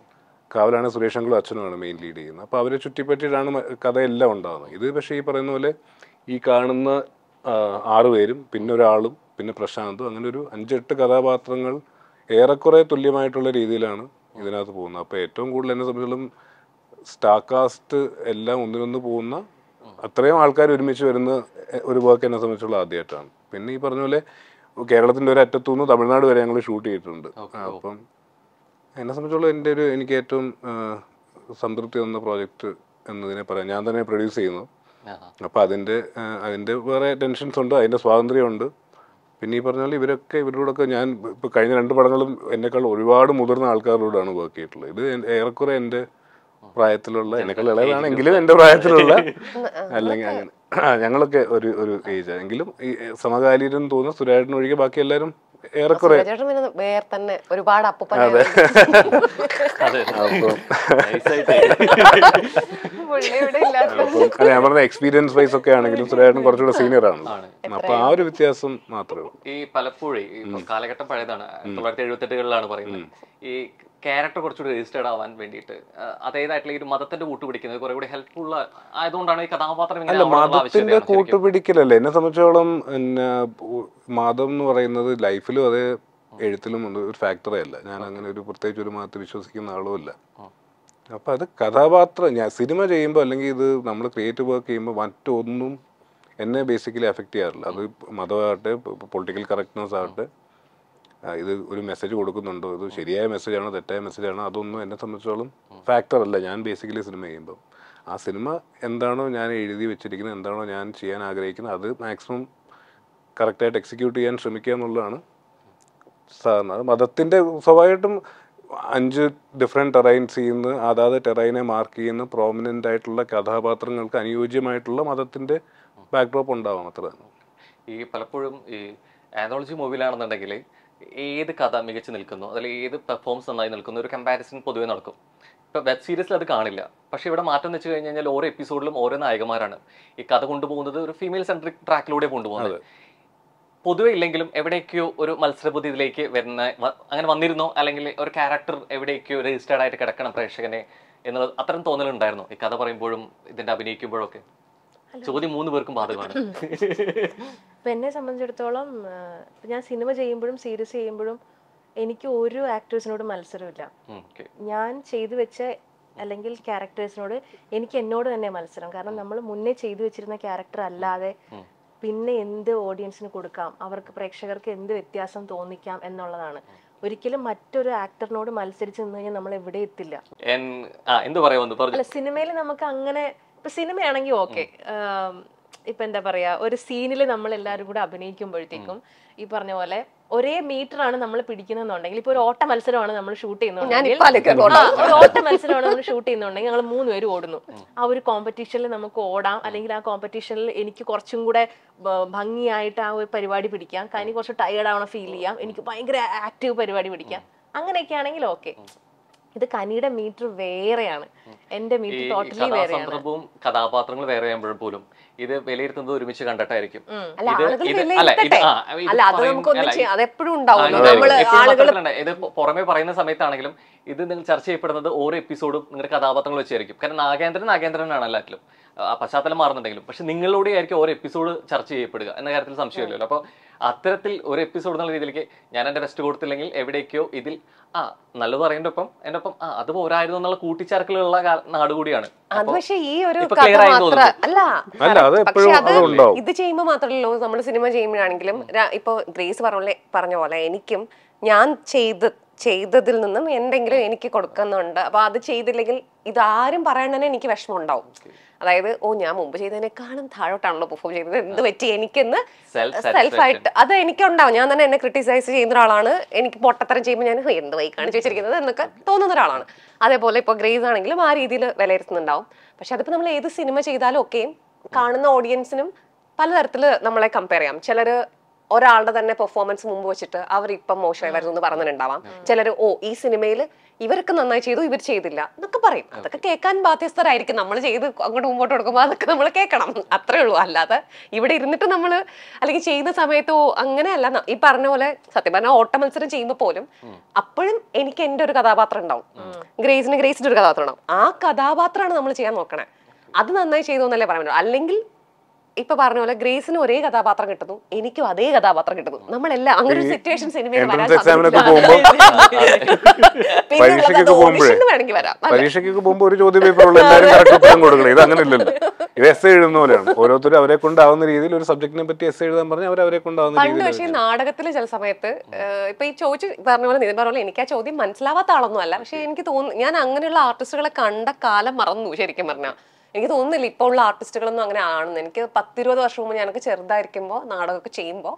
കാവലാണ് സുരേഷങ്കളും അച്ഛനുമാണ് മെയിൻ ലീഡ് ചെയ്യുന്നത് അപ്പോൾ അവരെ ചുറ്റിപ്പറ്റിയിട്ടാണ് കഥയെല്ലാം ഉണ്ടാകുന്നത് ഇത് പക്ഷേ ഈ പറയുന്ന പോലെ ഈ കാണുന്ന ആറുപേരും പിന്നെ ഒരാളും പിന്നെ പ്രശാന്തും അങ്ങനെ ഒരു അഞ്ചെട്ട് കഥാപാത്രങ്ങൾ ഏറെക്കുറെ തുല്യമായിട്ടുള്ള രീതിയിലാണ് ഇതിനകത്ത് പോകുന്നത് അപ്പോൾ ഏറ്റവും കൂടുതൽ എന്നെ സംബന്ധിച്ചിടത്തോളം കാസ്റ്റ് എല്ലാം ഒന്നിനൊന്ന് പോകുന്ന അത്രയും ആൾക്കാർ ഒരുമിച്ച് വരുന്ന ഒരു വർക്ക് എന്നെ സംബന്ധിച്ചുള്ള ആദ്യമായിട്ടാണ് പിന്നെ ഈ പറഞ്ഞ പോലെ കേരളത്തിന്റെ ഒരു അറ്റത്തു നിന്ന് തമിഴ്നാട് വരെ ഞങ്ങൾ ഷൂട്ട് ചെയ്തിട്ടുണ്ട് അപ്പം എന്നെ സംബന്ധിച്ചുള്ള എൻ്റെ ഒരു എനിക്ക് ഏറ്റവും സംതൃപ്തി തന്ന പ്രോജക്റ്റ് എന്നതിനെ പറയാം ഞാൻ തന്നെ പ്രൊഡ്യൂസ് ചെയ്യുന്നു അപ്പം അതിൻ്റെ അതിൻ്റെ വേറെ ടെൻഷൻസ് ഉണ്ട് അതിൻ്റെ സ്വാതന്ത്ര്യമുണ്ട് പിന്നെ ഈ പറഞ്ഞാൽ ഇവരൊക്കെ ഇവരോടൊക്കെ ഞാൻ ഇപ്പോൾ കഴിഞ്ഞ രണ്ട് പടങ്ങളും എന്നെക്കാൾ ഒരുപാട് മുതിർന്ന ആൾക്കാരോടാണ് വർക്ക് ചെയ്തിട്ടുള്ളത് ഇത് ഏറെക്കുറെ എൻ്റെ പ്രായത്തിലുള്ള എന്നെക്കാൾ ഇളയതാണെങ്കിലും എൻ്റെ പ്രായത്തിലുള്ള അല്ലെങ്കിൽ അങ്ങനെ ഞങ്ങളൊക്കെ ഒരു ഒരു ഏജ് എങ്കിലും ഈ സമകാലീനം തോന്നുന്ന സുരാജേട്ടൻ ഒഴികെ ബാക്കി എല്ലാരും ഏറെക്കുറെ തന്നെ ഒരുപാട് അതെ ഞാൻ പറഞ്ഞ എക്സ്പീരിയൻസ് വൈസ് ഒക്കെ ആണെങ്കിലും സുരേട്ടൻ കുറച്ചുകൂടെ സീനിയർ ആണ് അപ്പൊ ആ ഒരു വ്യത്യാസം മാത്രമേ ഉള്ളൂ ഈ പലപ്പോഴും കാലഘട്ടം പഴയതാണ് തൊള്ളായിരത്തി എഴുപത്തെട്ടുകളിലാണ് പറയുന്നത് ഈ ക്യാരക്ടർ കുറച്ചുകൂടി രജിസ്റ്റേർഡ് ആവാൻ വേണ്ടിയിട്ട് അതേതായിട്ടുള്ള ഈ ഒരു മതത്തിന്റെ കൂട്ടുപിടിക്കുന്നത് കുറെ കൂടി ഹെൽപ്ഫുൾ ആയതുകൊണ്ടാണ് ഈ കഥാപാത്രം കൂട്ടുപിടിക്കലല്ലേ എന്നെ സംബന്ധിച്ചോളം മതം എന്ന് പറയുന്നത് ലൈഫിലും അതെ എഴുത്തിലും ഒരു ഫാക്ടറേ അല്ല ഞാൻ അങ്ങനെ ഒരു പ്രത്യേകിച്ച് ഒരു മതത്തിൽ വിശ്വസിക്കുന്ന ആളുമല്ല അപ്പൊ അത് കഥാപാത്രം ഞാൻ സിനിമ ചെയ്യുമ്പോൾ അല്ലെങ്കിൽ ഇത് നമ്മൾ ക്രിയേറ്റീവ് വർക്ക് ചെയ്യുമ്പോൾ മറ്റൊന്നും എന്നെ ബേസിക്കലി അഫക്റ്റ് ചെയ്യാറില്ല അത് മതമാകട്ടെ പൊളിറ്റിക്കൽ കറക്റ്റ്നെസ് ആകട്ടെ ഇത് ഒരു മെസ്സേജ് കൊടുക്കുന്നുണ്ടോ ഇത് ശരിയായ മെസ്സേജാണോ തെറ്റായ മെസ്സേജാണോ അതൊന്നും എന്നെ സംബന്ധിച്ചോളം ഫാക്ടറല്ല ഞാൻ ബേസിക്കലി സിനിമ ചെയ്യുമ്പോൾ ആ സിനിമ എന്താണോ ഞാൻ എഴുതി വെച്ചിരിക്കുന്നത് എന്താണോ ഞാൻ ചെയ്യാൻ ആഗ്രഹിക്കുന്നത് അത് മാക്സിമം കറക്റ്റായിട്ട് എക്സിക്യൂട്ട് ചെയ്യാൻ ശ്രമിക്കുക എന്നുള്ളതാണ് സാധാരണ മതത്തിൻ്റെ സ്വഭാവമായിട്ടും അഞ്ച് ഡിഫറെൻറ്റ് ടെറൈൻസ് ചെയ്യുന്ന അതാത് ടെറൈനെ മാർക്ക് ചെയ്യുന്ന പ്രോമിനൻ്റ് ആയിട്ടുള്ള കഥാപാത്രങ്ങൾക്ക് അനുയോജ്യമായിട്ടുള്ള മതത്തിൻ്റെ ബാക്ക്ഡ്രോപ്പ് ഉണ്ടാവാം അത്ര ഈ പലപ്പോഴും ഈ ആനോളജി മൂവിലാണെന്നുണ്ടെങ്കിൽ ഏത് കഥ മികച്ച് നിൽക്കുന്നു അതിൽ ഏത് പെർഫോമൻസ് നന്നായി നിൽക്കുന്നു ഒരു കമ്പാരിസൺ പൊതുവേ നടക്കും ഇപ്പോൾ വെബ് സീരീസിൽ അത് കാണില്ല പക്ഷേ ഇവിടെ മാറ്റം എന്ന് വെച്ച് കഴിഞ്ഞ് കഴിഞ്ഞാൽ ഓരോ എപ്പിസോഡിലും ഓരോ നായകന്മാരാണ് ഈ കഥ കൊണ്ടുപോകുന്നത് ഒരു ഫീമെയിൽ സെൻട്രിക് ട്രാക്കിലൂടെ കൊണ്ടുപോകുന്നത് പൊതുവെ ഇല്ലെങ്കിലും എവിടേക്കോ ഒരു മത്സരബുദ്ധിയിലേക്ക് ഇതിലേക്ക് വരുന്ന അങ്ങനെ വന്നിരുന്നോ അല്ലെങ്കിൽ ഒരു ക്യാരക്ടർ എവിടേക്കോ രജിസ്റ്റേർഡ് ആയിട്ട് കിടക്കണം പ്രേക്ഷകനെ എന്നുള്ളത് അത്തരം തോന്നലുണ്ടായിരുന്നു ഈ കഥ പറയുമ്പോഴും ഇതിൻ്റെ അഭിനയിക്കുമ്പോഴൊക്കെ ചോദ്യം മൂന്ന് പേർക്കും ബാധകമാണ് എന്നെ സംബന്ധിച്ചിടത്തോളം ഞാൻ സിനിമ ചെയ്യുമ്പോഴും സീരീസ് ചെയ്യുമ്പോഴും എനിക്ക് ഒരു ആക്ടേഴ്സിനോട് മത്സരമില്ല ഞാൻ ചെയ്തു വെച്ച അല്ലെങ്കിൽ ക്യാരക്ടേഴ്സിനോട് എനിക്ക് എന്നോട് തന്നെ മത്സരം കാരണം നമ്മൾ മുന്നേ ചെയ്തു വെച്ചിരുന്ന ക്യാരക്ടർ അല്ലാതെ പിന്നെ എന്ത് ഓഡിയൻസിന് കൊടുക്കാം അവർക്ക് പ്രേക്ഷകർക്ക് എന്ത് വ്യത്യാസം തോന്നിക്കാം എന്നുള്ളതാണ് ഒരിക്കലും മറ്റൊരു ആക്ടറിനോട് മത്സരിച്ച് നിന്ന് കഴിഞ്ഞാൽ നമ്മൾ എവിടെ എത്തില്ല സിനിമയിൽ നമുക്ക് അങ്ങനെ ഇപ്പൊ സിനിമയാണെങ്കിൽ ഓക്കെ ഇപ്പൊ എന്താ പറയാ ഒരു സീനിൽ നമ്മൾ എല്ലാവരും കൂടെ അഭിനയിക്കുമ്പോഴത്തേക്കും ഈ പറഞ്ഞ പോലെ ഒരേ മീറ്റർ ആണ് നമ്മൾ പിടിക്കുന്നുണ്ടെങ്കിൽ ഇപ്പൊ ഒരു ഓട്ട മത്സരമാണ് നമ്മൾ ഷൂട്ട് ചെയ്യുന്നുണ്ടെങ്കിൽ ഒരു ഓട്ട മത്സരമാണ് നമ്മൾ ഷൂട്ട് ചെയ്യുന്നുണ്ടെങ്കിൽ ഞങ്ങൾ മൂന്ന് പേര് ഓടുന്നു ആ ഒരു കോമ്പറ്റീഷനിൽ നമുക്ക് ഓടാം അല്ലെങ്കിൽ ആ കോമ്പറ്റീഷനിൽ എനിക്ക് കുറച്ചും കൂടെ ഭംഗിയായിട്ട് ആ ഒരു പരിപാടി പിടിക്കാം കാര്യം കുറച്ച് ടയേർഡ് ആവണം ഫീൽ ചെയ്യാം എനിക്ക് ഭയങ്കര ആക്റ്റീവ് പരിപാടി പിടിക്കാം അങ്ങനെയൊക്കെ ആണെങ്കിൽ ഓക്കെ ഇത് കനിയുടെ മീറ്റർ വേറെയാണ് എന്റെ മീറ്റർ ടോട്ടലി വേറെയാണ് കഥാപാത്രങ്ങൾ വേറെ ആകുമ്പോഴും പോലും ഇത് വിലയിരുത്തുന്നത് ഒരുമിച്ച് കണ്ടിട്ടായിരിക്കും ഇത് പുറമെ പറയുന്ന സമയത്താണെങ്കിലും ഇത് നിങ്ങൾ ചർച്ച ചെയ്യപ്പെടുന്നത് ഓരോ എപ്പിസോഡും നിങ്ങളുടെ കഥാപാത്രങ്ങൾ വെച്ചായിരിക്കും കാരണം നാഗേന്ദ്രൻ നാഗേന്ദ്രനാണ് എല്ലാറ്റിലും ആ പശ്ചാത്തലം മാറുന്നുണ്ടെങ്കിലും പക്ഷെ നിങ്ങളിലൂടെ ആയിരിക്കും ഓരോ എപ്പിസോഡ് ചർച്ച ചെയ്യപ്പെടുക എന്ന കാര്യത്തിൽ സംശയമില്ലല്ലോ അപ്പോൾ അത്തരത്തിൽ ഒരു എപ്പിസോഡ് എന്നുള്ള രീതിയിലേക്ക് ഞാൻ എൻ്റെ ബെസ്റ്റ് കൊടുത്തില്ലെങ്കിൽ എവിടേക്കോ ഇതിൽ ആ നല്ലത് പറയേണ്ട ഒപ്പം എൻ്റെ ഒപ്പം ആ അത് പോരായിരുന്നു എന്നുള്ള കൂട്ടിച്ചേർക്കലുള്ള നാട് കൂടിയാണ് പക്ഷേ ഈ ഒരു അല്ല അത് ഇത് ചെയ്യുമ്പോൾ മാത്രമല്ലോ നമ്മൾ സിനിമ ചെയ്യുമ്പോഴാണെങ്കിലും ഇപ്പൊ ഗ്രേസ് പറഞ്ഞ പോലെ എനിക്കും ഞാൻ ചെയ്ത് ചെയ്തതിൽ നിന്നും എന്തെങ്കിലും എനിക്ക് കൊടുക്കുന്നുണ്ട് അപ്പൊ അത് ചെയ്തില്ലെങ്കിൽ ഇതാരും പറയണതിന് എനിക്ക് വിഷമം ഉണ്ടാവും അതായത് ഓ ഞാൻ മുമ്പ് ചെയ്തതിനേക്കാളും താഴോട്ടാണല്ലോ പെർഫോം ചെയ്തത് എന്ത് പറ്റി എനിക്കെന്ന് സെൽഫായിട്ട് അത് എനിക്കുണ്ടാവും ഞാൻ തന്നെ എന്നെ ക്രിട്ടിസൈസ് ചെയ്യുന്ന ഒരാളാണ് എനിക്ക് പൊട്ടത്തരം ചെയ്യുമ്പോൾ ഞാൻ എന്ത് വൈ കാണിച്ചു വെച്ചിരിക്കുന്നത് എന്നൊക്കെ തോന്നുന്ന ഒരാളാണ് അതേപോലെ ഇപ്പൊ ഗ്രേസ് ആണെങ്കിലും ആ രീതിയിൽ വിലയിരുത്തുന്നുണ്ടാവും പക്ഷെ അതിപ്പോ നമ്മൾ ഏത് സിനിമ ചെയ്താലും ഒക്കെയും കാണുന്ന ഓഡിയൻസിനും പലതരത്തില് നമ്മളെ കമ്പയർ ചെയ്യാം ചിലര് ഒരാളുടെ തന്നെ പെർഫോമൻസ് മുമ്പ് വെച്ചിട്ട് അവർ ഇപ്പം മോശമായി വരുന്നു എന്ന് പറഞ്ഞിട്ടുണ്ടാവാം ചിലർ ഓ ഈ സിനിമയിൽ ഇവരൊക്കെ നന്നായി ചെയ്തു ഇവർ ചെയ്തില്ല എന്നൊക്കെ പറയും അതൊക്കെ കേൾക്കാൻ ബാധ്യസ്ഥരായിരിക്കും നമ്മൾ ചെയ്ത് അങ്ങോട്ട് മുമ്പോട്ട് കൊടുക്കുമ്പോൾ അതൊക്കെ നമ്മൾ കേൾക്കണം അത്രേ ഉള്ളൂ അല്ലാതെ ഇവിടെ ഇരുന്നിട്ട് നമ്മൾ അല്ലെങ്കിൽ ചെയ്യുന്ന സമയത്ത് അങ്ങനെയല്ല ഈ പറഞ്ഞ പോലെ സത്യം പറഞ്ഞാൽ ഓട്ട മത്സരം ചെയ്യുമ്പോൾ പോലും അപ്പോഴും എനിക്ക് എൻ്റെ ഒരു കഥാപാത്രം ഉണ്ടാവും ഗ്രേസിന് ഗ്രേസിൻ്റെ ഒരു കഥാപാത്രം ഉണ്ടാവും ആ കഥാപാത്രമാണ് നമ്മൾ ചെയ്യാൻ നോക്കണേ അത് നന്നായി ചെയ്തു എന്നല്ലേ പറയാൻ പറ്റുള്ളൂ അല്ലെങ്കിൽ ഇപ്പൊ പറഞ്ഞ പോലെ ഗ്രേസിന് ഒരേ കഥാപാത്രം കിട്ടുന്നു എനിക്കും അതേ കഥാപാത്രം കിട്ടുന്നു നമ്മളെല്ലാം അങ്ങനെ സിറ്റുവേഷൻ സിനിമയിൽ വേണമെങ്കിൽ വരാം പരീക്ഷയ്ക്കൊക്കെ പോകുമ്പോൾ ഒരു ചോദ്യ പേപ്പറുള്ള എല്ലാവരും കറക്റ്റ് ഉത്തരം കൊടുക്കണം ഇത് അങ്ങനെ ഇല്ലല്ലോ ഇത് എസ് എഴുതുന്ന പോലെയാണ് ഓരോരുത്തരും അവരെ കൊണ്ടാവുന്ന രീതിയിൽ ഒരു സബ്ജക്റ്റിനെ പറ്റി എസ് എഴുതാൻ പറഞ്ഞാൽ അവർ അവരെ കൊണ്ടാവുന്ന പണ്ട് പക്ഷേ നാടകത്തിൽ ചില സമയത്ത് ഇപ്പൊ ഈ ചോദിച്ചു പറഞ്ഞ പോലെ നിതിൻ പറഞ്ഞ പോലെ എനിക്ക് ആ ചോദ്യം മനസ്സിലാവാത്ത ആളൊന്നും അല്ല പക്ഷെ എനിക്ക് തോന്നുന്നു ഞാൻ അങ്ങനെയുള്ള ആർട്ടിസ്റ്റുകളെ കണ്ട കാലം മറന്നു ശരിക്കും പറഞ്ഞാൽ എനിക്ക് തോന്നുന്നില്ല ഇപ്പൊ ഉള്ള ആർട്ടിസ്റ്റുകളൊന്നും അങ്ങനെ ആണെന്ന് എനിക്ക് പത്തിരുപത് വർഷം മുമ്പ് ഞാനൊക്കെ ചെറുതായിരിക്കുമ്പോൾ നാടകമൊക്കെ ചെയ്യുമ്പോൾ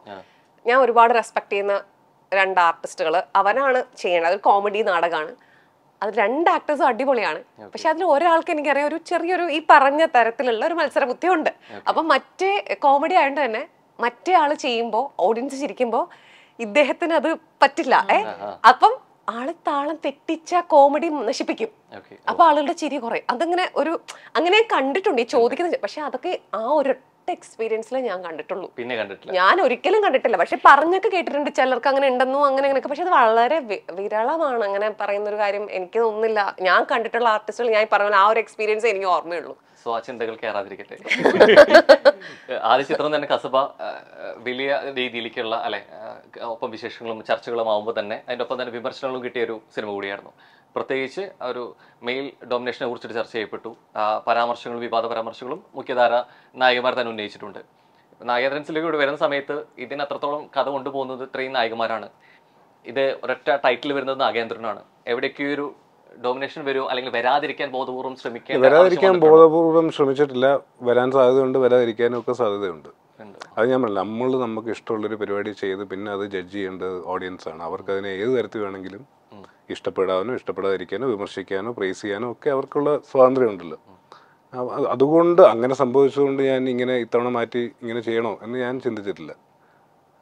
ഞാൻ ഒരുപാട് റെസ്പെക്ട് ചെയ്യുന്ന രണ്ട് ആർട്ടിസ്റ്റുകൾ അവനാണ് ചെയ്യണത് അതൊരു കോമഡി നാടകമാണ് അത് രണ്ട് ആക്ടേഴ്സും അടിപൊളിയാണ് പക്ഷെ അതിൽ ഒരാൾക്ക് എനിക്കറിയാം ഒരു ചെറിയൊരു ഈ പറഞ്ഞ തരത്തിലുള്ള ഒരു മത്സര ബുദ്ധിയുണ്ട് അപ്പൊ മറ്റേ കോമഡി ആയതുകൊണ്ട് തന്നെ മറ്റേ ആൾ ചെയ്യുമ്പോൾ ഓഡിയൻസ് ചിരിക്കുമ്പോൾ ഇദ്ദേഹത്തിന് അത് പറ്റില്ല ഏ അപ്പം ആള് താളം തെറ്റിച്ച കോമഡി നശിപ്പിക്കും അപ്പൊ ആളുകളുടെ ചിരി കുറയും അതങ്ങനെ ഒരു അങ്ങനെ കണ്ടിട്ടുണ്ട് ചോദിക്കുന്ന പക്ഷെ അതൊക്കെ ആ ഒരു ഒരൊറ്റ എക്സ്പീരിയൻസിൽ ഞാൻ കണ്ടിട്ടുള്ളൂ പിന്നെ കണ്ടിട്ടില്ല ഞാൻ ഒരിക്കലും കണ്ടിട്ടില്ല പക്ഷെ പറഞ്ഞൊക്കെ കേട്ടിട്ടുണ്ട് ചിലർക്ക് അങ്ങനെ ഉണ്ടെന്നു അങ്ങനെ അങ്ങനെയൊക്കെ പക്ഷെ അത് വളരെ വിരളമാണ് അങ്ങനെ പറയുന്ന ഒരു കാര്യം എനിക്ക് തോന്നുന്നില്ല ഞാൻ കണ്ടിട്ടുള്ള ആർട്ടിസ്റ്റുകൾ ഞാൻ പറഞ്ഞ ആ ഒരു എക്സ്പീരിയൻസ് എനിക്ക് ഓർമ്മയുള്ളൂ സോ ആ കയറാതിരിക്കട്ടെ ആദ്യ ചിത്രം തന്നെ കസബ വലിയ രീതിയിലേക്കുള്ള അല്ലെ ഒപ്പം വിശേഷങ്ങളും ചർച്ചകളും ആവുമ്പോൾ തന്നെ അതിൻ്റെ ഒപ്പം തന്നെ വിമർശനങ്ങളും കിട്ടിയ ഒരു സിനിമ കൂടിയായിരുന്നു പ്രത്യേകിച്ച് ഒരു മെയിൽ ഡോമിനേഷനെ കുറിച്ചിട്ട് ചർച്ച ചെയ്യപ്പെട്ടു പരാമർശങ്ങളും വിവാദ പരാമർശങ്ങളും മുഖ്യധാര നായകന്മാർ തന്നെ ഉന്നയിച്ചിട്ടുണ്ട് നായകരൻസിലേക്ക് ഇവിടെ വരുന്ന സമയത്ത് ഇതിന് അത്രത്തോളം കഥ കൊണ്ടുപോകുന്നത് ഇത്രയും നായകന്മാരാണ് ഇത് ഒരൊറ്റ ടൈറ്റിൽ വരുന്നത് നാഗേന്ദ്രനാണ് എവിടേക്കൊരു ഒരു ഡോമിനേഷൻ വരും അല്ലെങ്കിൽ വരാതിരിക്കാൻ ബോധപൂർവ്വം ശ്രമിക്കുക വരാതിരിക്കാൻ ബോധപൂർവ്വം ശ്രമിച്ചിട്ടില്ല വരാൻ സാധ്യതയുണ്ട് വരാതിരിക്കാനും ഒക്കെ സാധ്യതയുണ്ട് അത് ഞാൻ പറഞ്ഞില്ല നമ്മൾ നമുക്ക് ഇഷ്ടമുള്ളൊരു പരിപാടി ചെയ്ത് പിന്നെ അത് ജഡ്ജ് ചെയ്യേണ്ടത് ഓഡിയൻസാണ് അവർക്ക് അതിനെ ഏത് തരത്തിൽ വേണമെങ്കിലും ഇഷ്ടപ്പെടാനോ ഇഷ്ടപ്പെടാതിരിക്കാനോ വിമർശിക്കാനോ പ്രേസ് ചെയ്യാനോ ഒക്കെ അവർക്കുള്ള സ്വാതന്ത്ര്യമുണ്ടല്ലോ അതുകൊണ്ട് അങ്ങനെ സംഭവിച്ചതുകൊണ്ട് ഞാൻ ഇങ്ങനെ ഇത്തവണ മാറ്റി ഇങ്ങനെ ചെയ്യണോ എന്ന് ഞാൻ ചിന്തിച്ചിട്ടില്ല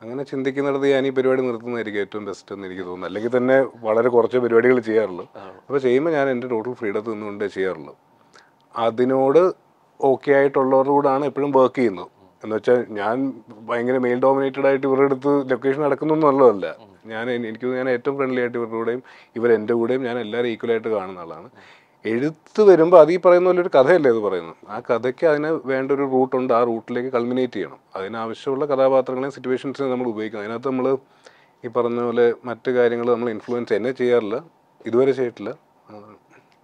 അങ്ങനെ ചിന്തിക്കുന്നിടത്ത് ഞാൻ ഈ പരിപാടി നിർത്തുന്നതായിരിക്കും ഏറ്റവും ബെസ്റ്റ് എന്ന് എനിക്ക് തോന്നുന്നു അല്ലെങ്കിൽ തന്നെ വളരെ കുറച്ച് പരിപാടികൾ ചെയ്യാറുള്ളൂ അപ്പോൾ ചെയ്യുമ്പോൾ ഞാൻ എൻ്റെ ടോട്ടൽ ഫ്രീഡം നിന്നുകൊണ്ടേ ചെയ്യാറുള്ളൂ അതിനോട് ഓക്കെ ആയിട്ടുള്ളവരുടെ കൂടാണ് എപ്പോഴും വർക്ക് ചെയ്യുന്നത് എന്ന് വെച്ചാൽ ഞാൻ ഭയങ്കര മെയിൽ ഡോമിനേറ്റഡ് ആയിട്ട് ഇവരുടെ അടുത്ത് ലൊക്കേഷൻ നടക്കുന്നൊന്നും നല്ലതല്ല ഞാൻ എനിക്ക് ഞാൻ ഏറ്റവും ഫ്രണ്ട്ലി ആയിട്ട് ഇവരുടെ കൂടെയും ഇവരെൻ്റെ കൂടെയും ഞാൻ എല്ലാവരും ഈക്വലായിട്ട് കാണുന്ന ആളാണ് എഴുത്ത് വരുമ്പോൾ അത് ഈ പറയുന്ന പോലെ ഒരു കഥയല്ലേ അത് പറയുന്നത് ആ കഥയ്ക്ക് അതിന് വേണ്ട ഒരു റൂട്ടുണ്ട് ആ റൂട്ടിലേക്ക് കൾമിനേറ്റ് ചെയ്യണം അതിനാവശ്യമുള്ള കഥാപാത്രങ്ങളെ സിറ്റുവേഷൻസിനെ നമ്മൾ ഉപയോഗിക്കണം അതിനകത്ത് നമ്മൾ ഈ പറഞ്ഞ പോലെ മറ്റു കാര്യങ്ങൾ നമ്മൾ ഇൻഫ്ലുവൻസ് എന്നെ ചെയ്യാറില്ല ഇതുവരെ ചെയ്തിട്ടില്ല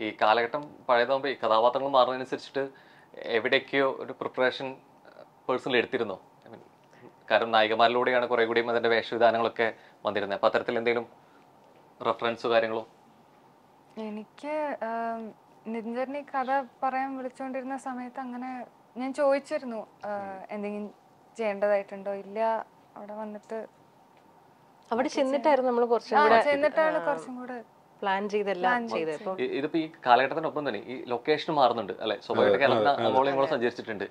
ഈ കാലഘട്ടം പഴയതാകുമ്പോൾ ഈ കഥാപാത്രങ്ങൾ മാറുന്നതനുസരിച്ചിട്ട് എവിടേക്കോ ഒരു പ്രിപ്പറേഷൻ പേഴ്സണൽ എടുത്തിരുന്നോ കാരണം നായികമാരിലൂടെയാണ് കുറെ കൂടിയും അതിന്റെ വേഷവിധാനങ്ങളൊക്കെ വന്നിരുന്നത് പത്രത്തിൽ എന്തെങ്കിലും റെഫറൻസോ കാര്യങ്ങളോ എനിക്ക് നിതിൻചേട്ടൻ കഥ പറയാൻ വിളിച്ചുകൊണ്ടിരുന്ന സമയത്ത് അങ്ങനെ ഞാൻ ചോദിച്ചിരുന്നു എന്തെങ്കിലും ചെയ്യേണ്ടതായിട്ടുണ്ടോ ഇല്ല അവിടെ വന്നിട്ട് അവിടെ ചെന്നിട്ടായിരുന്നു നമ്മൾ കുറച്ചും കൂടെ ചെന്നിട്ടാണ് കുറച്ചും കൂടെ പ്ലാൻ ചെയ്ത് എല്ലാം ഇതിപ്പോ ഈ കാലഘട്ടത്തിനൊപ്പം തന്നെ ഈ ലൊക്കേഷൻ മാറുന്നുണ്ട് അല്ലെ സ്വഭാവിക സഞ്ചരിച്ചിട്ടുണ്ട്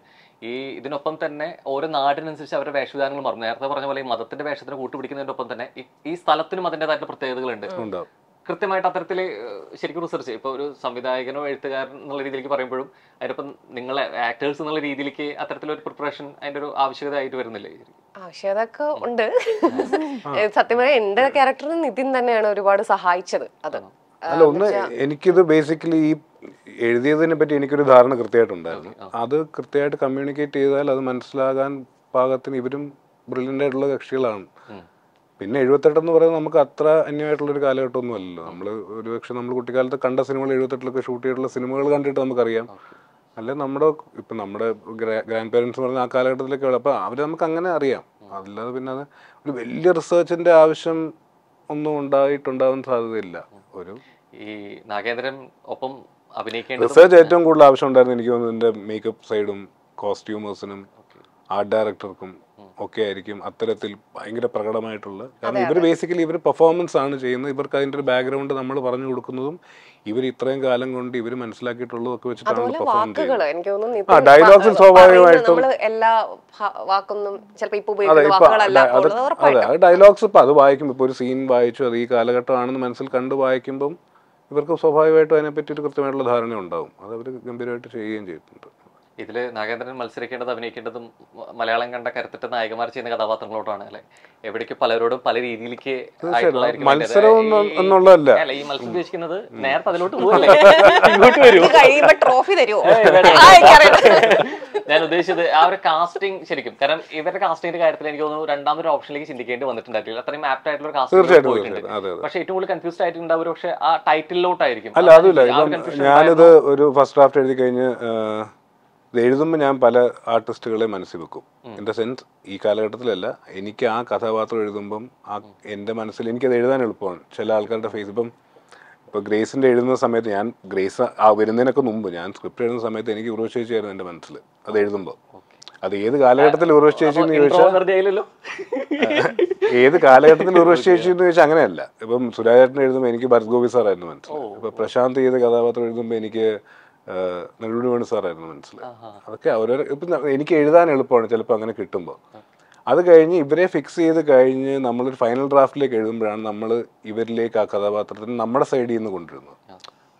ഈ ഇതിനൊപ്പം തന്നെ ഓരോ നാടിനനുസരിച്ച് അവരുടെ വേഷവിധാനങ്ങൾ മാറും നേരത്തെ പറഞ്ഞ പോലെ ഈ മതത്തിന്റെ വേഷത്തിന് കൂട്ടുപിടിക്കുന്നതിനൊപ്പം തന്നെ ഈ സ്ഥലത്തിനും അതിൻ്റെതായിട്ടുള്ള പ്രത്യേകതകളുണ്ട് കൃത്യമായിട്ട് അത്തരത്തിൽ ശരിക്കും റിസർച്ച് ഇപ്പോൾ ഒരു സംവിധായകനോ എഴുത്തുകാരൻ എന്നുള്ള രീതിയിലേക്ക് പറയുമ്പോഴും അതിനൊപ്പം നിങ്ങളെ ആക്ടേഴ്സ് എന്നുള്ള രീതിയിലേക്ക് അത്തരത്തിലൊരു പ്രിപ്പറേഷൻ അതിൻ്റെ ഒരു ആവശ്യകത ആയിട്ട് വരുന്നില്ലേ ആവശ്യകത ഒക്കെ ഉണ്ട് സത്യം പറയാം എന്റെ ക്യാരക്ടറിന് നിതിൻ തന്നെയാണ് ഒരുപാട് സഹായിച്ചത് അത് അല്ല ഒന്ന് എനിക്കിത് ബേസിക്കലി ഈ എഴുതിയതിനെ പറ്റി എനിക്കൊരു ധാരണ കൃത്യമായിട്ടുണ്ടായിരുന്നു അത് കൃത്യമായിട്ട് കമ്മ്യൂണിക്കേറ്റ് ചെയ്താൽ അത് മനസ്സിലാകാൻ പാകത്തിന് ഇവരും ബ്രില്യൻ്റ് ആയിട്ടുള്ള കക്ഷികളാണ് പിന്നെ എന്ന് പറയുന്നത് നമുക്ക് അത്ര അന്യമായിട്ടുള്ളൊരു കാലഘട്ടമൊന്നും അല്ലല്ലോ നമ്മൾ ഒരുപക്ഷെ നമ്മൾ കുട്ടിക്കാലത്ത് കണ്ട സിനിമകൾ എഴുപത്തെട്ടിലൊക്കെ ഷൂട്ട് ചെയ്തിട്ടുള്ള സിനിമകൾ കണ്ടിട്ട് നമുക്കറിയാം അല്ലെ നമ്മുടെ ഇപ്പൊ നമ്മുടെ ഗ്രാൻഡ് പേരൻസ് പറഞ്ഞ ആ കാലഘട്ടത്തിലൊക്കെ ഉള്ളത് അപ്പൊ അവര് നമുക്ക് അങ്ങനെ അറിയാം അല്ലാതെ പിന്നെ അത് ഒരു വലിയ റിസർച്ചിന്റെ ആവശ്യം ഒന്നും ഉണ്ടായിട്ടുണ്ടാവാൻ സാധ്യതയില്ല ഒരു ഈ നാഗേന്ദ്രൻ ഒപ്പം അഭിനയിക്കേണ്ട റിസർച്ച് ഏറ്റവും കൂടുതൽ ആവശ്യം ഉണ്ടായിരുന്നു എനിക്ക് തോന്നുന്നു എന്റെ മേക്കപ്പ് സൈഡും കോസ്റ്റ്യൂമേഴ്സിനും ആർട്ട് ഡയറക്ടർക്കും ഒക്കെ ആയിരിക്കും അത്തരത്തിൽ ഭയങ്കര പ്രകടമായിട്ടുള്ള കാരണം ഇവർ ബേസിക്കലി ഇവർ പെർഫോമൻസ് ആണ് ചെയ്യുന്നത് ഇവർക്ക് അതിന്റെ ഒരു ബാക്ക്ഗ്രൗണ്ട് നമ്മൾ പറഞ്ഞു കൊടുക്കുന്നതും ഇവർ ഇത്രയും കാലം കൊണ്ട് ഇവർ മനസ്സിലാക്കിയിട്ടുള്ളതും ഒക്കെ വെച്ചിട്ടാണ് പെർഫോം ചെയ്യുന്നത് ഡയലോഗ്സിൽ സ്വാഭാവികമായിട്ടും അതെ ഡയലോഗ്സ് ഇപ്പൊ അത് വായിക്കും ഇപ്പൊ ഒരു സീൻ വായിച്ചു അത് ഈ കാലഘട്ടമാണെന്ന് മനസ്സിൽ കണ്ട് വായിക്കുമ്പം ഇവർക്ക് സ്വാഭാവികമായിട്ടും അതിനെപ്പറ്റി ഒരു കൃത്യമായിട്ടുള്ള ധാരണ ഉണ്ടാവും അത് അവർ ഗംഭീരമായിട്ട് ചെയ്യുകയും ചെയ്തിട്ടുണ്ട് ഇതിൽ നാഗേന്ദ്രൻ മത്സരിക്കേണ്ടത് അഭിനയിക്കേണ്ടതും മലയാളം കണ്ട കരുത്തിട്ട നായകന്മാർ ചെയ്യുന്ന കഥാപാത്രങ്ങളോടാണ് അല്ലെ എവിടേക്ക് പലരോടും പല രീതിയിലേക്ക് മത്സരം അല്ല ഈ നേരത്തെ അതിലോട്ട് പോകുമല്ലേ ട്രോഫി ഞാൻ ഉദ്ദേശിച്ചത് ആ ഒരു കാസ്റ്റിംഗ് ശരിക്കും കാരണം ഇവരുടെ കാസ്റ്റിംഗിന്റെ കാര്യത്തിൽ എനിക്ക് തോന്നുന്നു രണ്ടാമതൊരു ഓപ്ഷനിലേക്ക് ചിന്തിക്കേണ്ടി വന്നിട്ടുണ്ടായിട്ടില്ല അത്രയും ആപ്റ്റ് ആയിട്ടുള്ള ഒരു കാസ്റ്റിംഗ് പോയിട്ടുണ്ട് പക്ഷെ ഏറ്റവും കൂടുതൽ കൺഫ്യൂസ്ഡ് ആയിട്ടുണ്ടാവും പക്ഷെ ആ ടൈറ്റിലോട്ടായിരിക്കും അല്ല അതില്ല ഞാനിത് ഒരു ഫസ്റ്റ് ഡ്രാഫ്റ്റ് എഴുതി കഴിഞ്ഞ് എഴുതുമ്പോൾ ഞാൻ പല ആർട്ടിസ്റ്റുകളെ മനസ്സിൽ വെക്കും ഇൻ ദ സെൻസ് ഈ കാലഘട്ടത്തിലല്ല എനിക്ക് ആ കഥാപാത്രം എഴുതുമ്പം ആ എൻ്റെ മനസ്സിൽ എനിക്കത് എഴുതാൻ എളുപ്പമാണ് ചില ആൾക്കാരുടെ ഫേസ് ഇപ്പം ഇപ്പോൾ ഗ്രേസിൻ്റെ എഴുതുന്ന സമയത്ത് ഞാൻ ഗ്രേസ് ആ വരുന്നതിനൊക്കെ മുമ്പ് ഞാൻ സ്ക്രിപ്റ്റ് എഴുതുന്ന സമയത്ത് എനിക്ക് ഉറവശ് ചേച്ചിയായിരുന്നു എൻ്റെ മനസ്സിൽ അത് എഴുതുമ്പോൾ അത് ഏത് കാലഘട്ടത്തിൽ ഉറവശ് ചേച്ചി എന്ന് ചോദിച്ചാൽ ഏത് കാലഘട്ടത്തിൽ ഉറവശ് ചേച്ചി എന്ന് ചോദിച്ചാൽ അങ്ങനെയല്ല ഇപ്പം സുരാജേട്ടൻ എഴുതുമ്പോൾ എനിക്ക് ഭരത് ഗോപി സാറായിരുന്നു മനസ്സിൽ ഇപ്പം പ്രശാന്ത് ചെയ്ത കഥാപാത്രം എഴുതുമ്പോൾ എനിക്ക് നെടുമണി വേണു സാറായിരുന്നു മനസ്സിലായി അതൊക്കെ ഓരോരോ ഇപ്പം എനിക്ക് എഴുതാൻ എളുപ്പമാണ് ചിലപ്പോൾ അങ്ങനെ കിട്ടുമ്പോൾ അത് കഴിഞ്ഞ് ഇവരെ ഫിക്സ് ചെയ്ത് കഴിഞ്ഞ് നമ്മളൊരു ഫൈനൽ ഡ്രാഫ്റ്റിലേക്ക് എഴുതുമ്പോഴാണ് നമ്മൾ ഇവരിലേക്ക് ആ കഥാപാത്രത്തിന് നമ്മുടെ സൈഡിൽ നിന്ന് കൊണ്ടുവരുന്നത്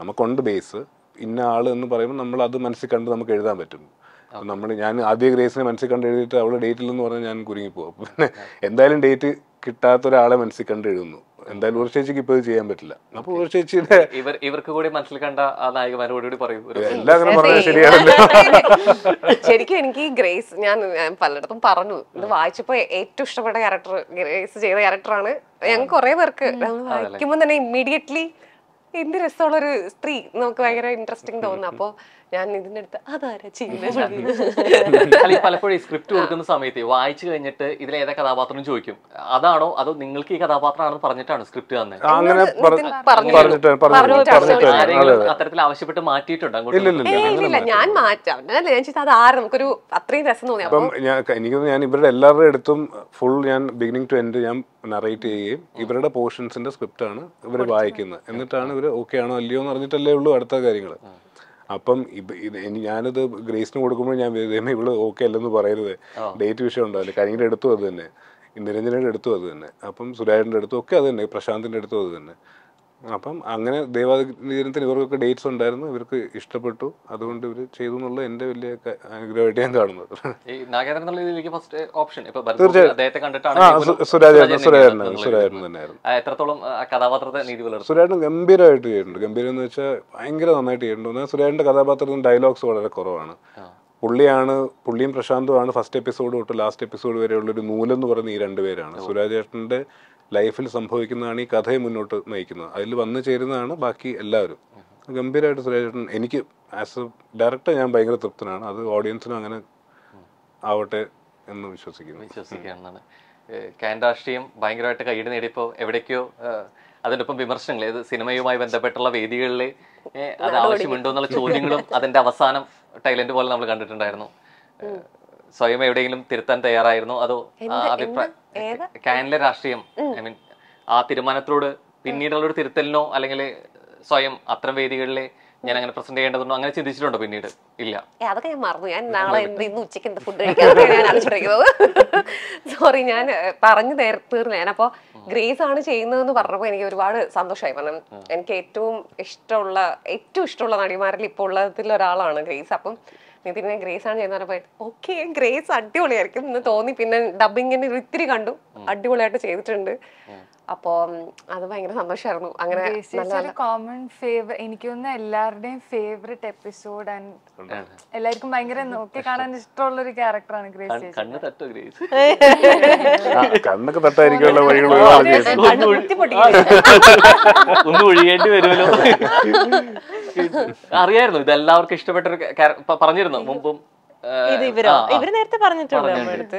നമുക്കുണ്ട് ബേസ് ഇന്ന ആൾ എന്ന് പറയുമ്പോൾ നമ്മൾ അത് മനസ്സിൽ കണ്ട് നമുക്ക് എഴുതാൻ പറ്റും നമ്മൾ ഞാൻ ആദ്യ ഗ്രേസിനെ മനസ്സിൽ കണ്ട് എഴുതിയിട്ട് അവളെ ഡേറ്റിൽ എന്ന് പറഞ്ഞാൽ ഞാൻ കുരുങ്ങിപ്പോകും പിന്നെ എന്തായാലും ഡേറ്റ് കിട്ടാത്ത ഒരാളെ മനസ്സിൽ കണ്ട് എഴുതുന്നു എന്തായാലും ഒരു ചേച്ചിക്ക് ഇപ്പോൾ ചെയ്യാൻ പറ്റില്ല അപ്പൊ ഒരു ചേച്ചിയുടെ ഇവർക്ക് കൂടി മനസ്സിൽ കണ്ട ആ നായകന്മാരോട് കൂടി പറയും എല്ലാം അങ്ങനെ പറഞ്ഞാൽ ശരിയാണല്ലോ ശരിക്കും എനിക്ക് ഗ്രേസ് ഞാൻ പലയിടത്തും പറഞ്ഞു ഇത് വായിച്ചപ്പോ ഏറ്റവും ഇഷ്ടപ്പെട്ട ക്യാരക്ടർ ഗ്രേസ് ചെയ്ത ക്യാരക്ടറാണ് ഞങ്ങൾ കുറെ പേർക്ക് വായിക്കുമ്പോൾ തന്നെ ഇമ്മീഡിയറ്റ്ലി എന്ത് രസമുള്ളൊരു സ്ത്രീ നമുക്ക് ഭയങ്കര ഇൻട്രസ്റ്റിംഗ് തോന്നുന്നു അപ്പോൾ ഞാൻ ഇതിൻ്റെ അടുത്ത് അതാരാ ചെയ്യുന്നത് പലപ്പോഴും സ്ക്രിപ്റ്റ് കൊടുക്കുന്ന സമയത്ത് വായിച്ചു കഴിഞ്ഞിട്ട് ഇതിൽ ഏതാ കഥാപാത്രം ചോദിക്കും അതാണോ അതോ നിങ്ങൾക്ക് ഈ കഥാപാത്രമാണെന്ന് പറഞ്ഞിട്ടാണ് സ്ക്രിപ്റ്റ് തന്നത് അങ്ങനെ അത്തരത്തിൽ ആവശ്യപ്പെട്ട് മാറ്റിയിട്ടുണ്ടോ ഇല്ല ഞാൻ ഞാൻ നമുക്കൊരു അത്രയും എനിക്ക് ഞാൻ ഇവരുടെ എല്ലാവരുടെ അടുത്തും ഫുൾ ഞാൻ ബിഗിനിങ് ടു എൻഡ് ഞാൻ നറേറ്റ് ചെയ്യുകയും ഇവരുടെ പോർഷൻസിന്റെ ആണ് ഇവർ വായിക്കുന്നത് എന്നിട്ടാണ് ഇവർ ഓക്കെ ആണോ അല്ലയോ എന്ന് അറിഞ്ഞിട്ടല്ലേ ഉള്ളൂ അടുത്ത കാര്യങ്ങൾ അപ്പം ഞാനത് ഗ്രേസിന് കൊടുക്കുമ്പോൾ ഞാൻ ദൈവമേ ഇവള് ഓക്കെ അല്ലെന്ന് പറയരുത് ഡേറ്റ് വിഷയം ഉണ്ടാവില്ല കഴിഞ്ഞിട്ട് എടുത്തു അത് തന്നെ നിരഞ്ജനയുടെ അടുത്തും അത് തന്നെ അപ്പം സുരാജിൻ്റെ അടുത്തും ഒക്കെ അത് തന്നെ പ്രശാന്തിൻ്റെ അടുത്തും അത് തന്നെ അപ്പം അങ്ങനെ ദൈവാധീനത്തിന് ഇവർക്കൊക്കെ ഡേറ്റ്സ് ഉണ്ടായിരുന്നു ഇവർക്ക് ഇഷ്ടപ്പെട്ടു അതുകൊണ്ട് ഇവർ ചെയ്തു എന്നുള്ള എന്റെ വലിയ അനുഗ്രഹമായിട്ട് ഞാൻ കാണുന്നത് ഈ നാഗേന്ദ്രൻ എന്നുള്ള ഇതിലേക്ക് ഫസ്റ്റ് ഓപ്ഷൻ കണ്ടിട്ടാണ് കഥാപാത്രത്തെ നീതി ഗംഭീരമായിട്ട് ചെയ്തിട്ടുണ്ട് ഗംഭീരം എന്ന് വെച്ചാൽ ഭയങ്കര നന്നായിട്ട് ചെയ്തിട്ടുണ്ട് സുരേഷിന്റെ കഥാപാത്രത്തിന് ഡയലോഗ്സ് വളരെ കുറവാണ് പുള്ളിയാണ് പുള്ളിയും പ്രശാന്തുമാണ് ഫസ്റ്റ് എപ്പിസോഡ് തൊട്ട് ലാസ്റ്റ് എപ്പിസോഡ് വരെയുള്ള ഒരു നൂലെന്ന് പറയുന്ന ഈ രണ്ടുപേരാണ് സുരാജേട്ടൻ്റെ ലൈഫിൽ സംഭവിക്കുന്നതാണ് ഈ കഥയെ മുന്നോട്ട് നയിക്കുന്നത് അതിൽ വന്നു ചേരുന്നതാണ് ബാക്കി എല്ലാവരും ഗംഭീരമായിട്ട് സുരേഷേട്ടൻ എനിക്ക് ആസ് എ ഡയറക്ടർ ഞാൻ ഭയങ്കര തൃപ്തനാണ് അത് ഓഡിയൻസിനും അങ്ങനെ ആവട്ടെ എന്ന് വിശ്വസിക്കുന്നു വിശ്വസിക്കുകയാണെന്നാണ് കാൻ രാഷ്ട്രീയം ഭയങ്കരമായിട്ട് കൈയ്യടി നേടിയപ്പോൾ എവിടേക്കോ അതിനൊപ്പം വിമർശനങ്ങൾ ഏത് സിനിമയുമായി ബന്ധപ്പെട്ടുള്ള വേദികളിൽ അത് ആവശ്യമുണ്ടോ എന്നുള്ള ചോദ്യങ്ങളും അതിന്റെ അവസാനം ടൈലന്റ് പോലെ നമ്മൾ കണ്ടിട്ടുണ്ടായിരുന്നു സ്വയം എവിടെയെങ്കിലും തിരുത്താൻ തയ്യാറായിരുന്നോ അതോ അഭിപ്രായം കാനിലെ രാഷ്ട്രീയം ഐ മീൻ ആ തീരുമാനത്തിലൂടെ പിന്നീടുള്ള ഒരു തിരുത്തലിനോ അല്ലെങ്കിൽ സ്വയം അത്തരം വേദികളിലെ ഞാൻ അങ്ങനെ പ്രസന്റ് ചെയ്യേണ്ടതുണ്ടോ അങ്ങനെ ചിന്തിച്ചിട്ടുണ്ടോ പിന്നീട് ഇല്ല അതൊക്കെ ഞാൻ മറന്നു ഞാൻ നാളെ എന്ത് ഇന്ന് ഉച്ചയ്ക്ക് എന്ത് ഫുഡ് കഴിക്കാൻ സോറി ഞാൻ പറഞ്ഞു തീർന്നു ഞാൻ അപ്പോൾ ഗ്രേസ് ആണ് ചെയ്യുന്നതെന്ന് പറഞ്ഞപ്പോ എനിക്ക് ഒരുപാട് സന്തോഷമായി കാരണം എനിക്ക് ഏറ്റവും ഇഷ്ടമുള്ള ഏറ്റവും ഇഷ്ടമുള്ള നടിമാരിൽ ഇപ്പോൾ ഉള്ളതിൽ ഒരാളാണ് ഗ്രേസ് അപ്പം നിതിനെ ഗ്രേസ് ആണ് ചെയ്യുന്ന പറഞ്ഞു ഓക്കെ ഗ്രേസ് അടിപൊളിയായിരിക്കും എന്ന് തോന്നി പിന്നെ ഡബിങ്ങിന് ഇത്തിരി കണ്ടു അടിപൊളിയായിട്ട് ചെയ്തിട്ടുണ്ട് അപ്പോ അത് ഭയങ്കര സന്തോഷമായിരുന്നു അങ്ങനെ കോമൺ ഫേവർ എനിക്ക് തോന്നുന്നു എല്ലാവരുടെയും ഫേവറേറ്റ് എപ്പിസോഡ് ആൻഡ് എല്ലാവർക്കും ഭയങ്കര നോക്കി കാണാൻ ഇഷ്ടമുള്ള ഒരു ക്യാരക്ടറാണ് ഗ്രേസ് ഗ്രേസ് കണ്ണൊക്കെ ഒഴിയേണ്ടി വരുമല്ലോ അറിയായിരുന്നു ഇത് എല്ലാവർക്കും ഇഷ്ടപ്പെട്ട ഒരു പറഞ്ഞിരുന്നു മുമ്പും ഇത് ഇവരോ ഇവര് നേരത്തെ പറഞ്ഞിട്ടുണ്ട്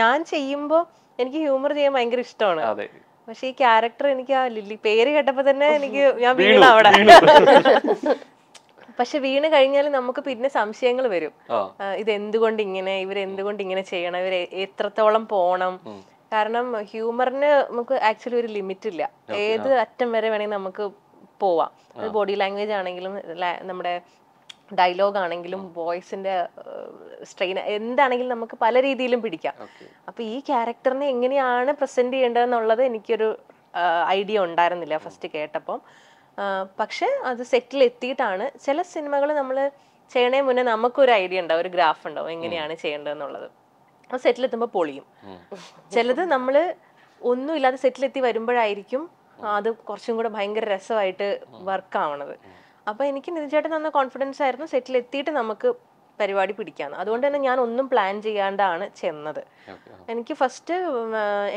ഞാൻ ചെയ്യുമ്പോ എനിക്ക് ഹ്യൂമർ ചെയ്യാൻ ഭയങ്കര ഇഷ്ടമാണ് പക്ഷെ ഈ ക്യാരക്ടർ എനിക്ക് ആ ലില്ലി പേര് കേട്ടപ്പോ തന്നെ എനിക്ക് ഞാൻ വീണ അവിടെ പക്ഷെ വീണ് കഴിഞ്ഞാൽ നമുക്ക് പിന്നെ സംശയങ്ങൾ വരും ഇത് എന്തുകൊണ്ട് ഇങ്ങനെ ഇവർ എന്തുകൊണ്ട് ഇങ്ങനെ ചെയ്യണം ഇവർ എത്രത്തോളം പോണം കാരണം ഹ്യൂമറിന് നമുക്ക് ആക്ച്വലി ഒരു ലിമിറ്റ് ഇല്ല ഏത് അറ്റം വരെ വേണമെങ്കിൽ നമുക്ക് പോവാം അത് ബോഡി ലാംഗ്വേജ് ആണെങ്കിലും നമ്മുടെ ഡയലോഗ് ആണെങ്കിലും വോയിസിന്റെ സ്ട്രെയിൻ എന്താണെങ്കിലും നമുക്ക് പല രീതിയിലും പിടിക്കാം അപ്പൊ ഈ ക്യാരക്ടറിനെ എങ്ങനെയാണ് പ്രസന്റ് ചെയ്യേണ്ടതെന്നുള്ളത് എനിക്കൊരു ഐഡിയ ഉണ്ടായിരുന്നില്ല ഫസ്റ്റ് കേട്ടപ്പം പക്ഷെ അത് സെറ്റിൽ എത്തിയിട്ടാണ് ചില സിനിമകൾ നമ്മൾ ചെയ്യണേ മുന്നേ നമുക്കൊരു ഐഡിയ ഉണ്ടാവും ഒരു ഗ്രാഫ് ഉണ്ടാവും എങ്ങനെയാണ് ചെയ്യേണ്ടതെന്നുള്ളത് അത് എത്തുമ്പോൾ പൊളിയും ചിലത് നമ്മൾ ഒന്നുമില്ലാതെ എത്തി വരുമ്പോഴായിരിക്കും അത് കുറച്ചും കൂടെ ഭയങ്കര രസമായിട്ട് വർക്ക് ആവണത് അപ്പൊ എനിക്ക് നിതിചേട്ടൻ തന്ന കോൺഫിഡൻസ് ആയിരുന്നു സെറ്റിൽ എത്തിയിട്ട് നമുക്ക് പരിപാടി പിടിക്കാന്ന് അതുകൊണ്ട് തന്നെ ഞാൻ ഒന്നും പ്ലാൻ ചെയ്യാണ്ടാണ് ചെന്നത് എനിക്ക് ഫസ്റ്റ്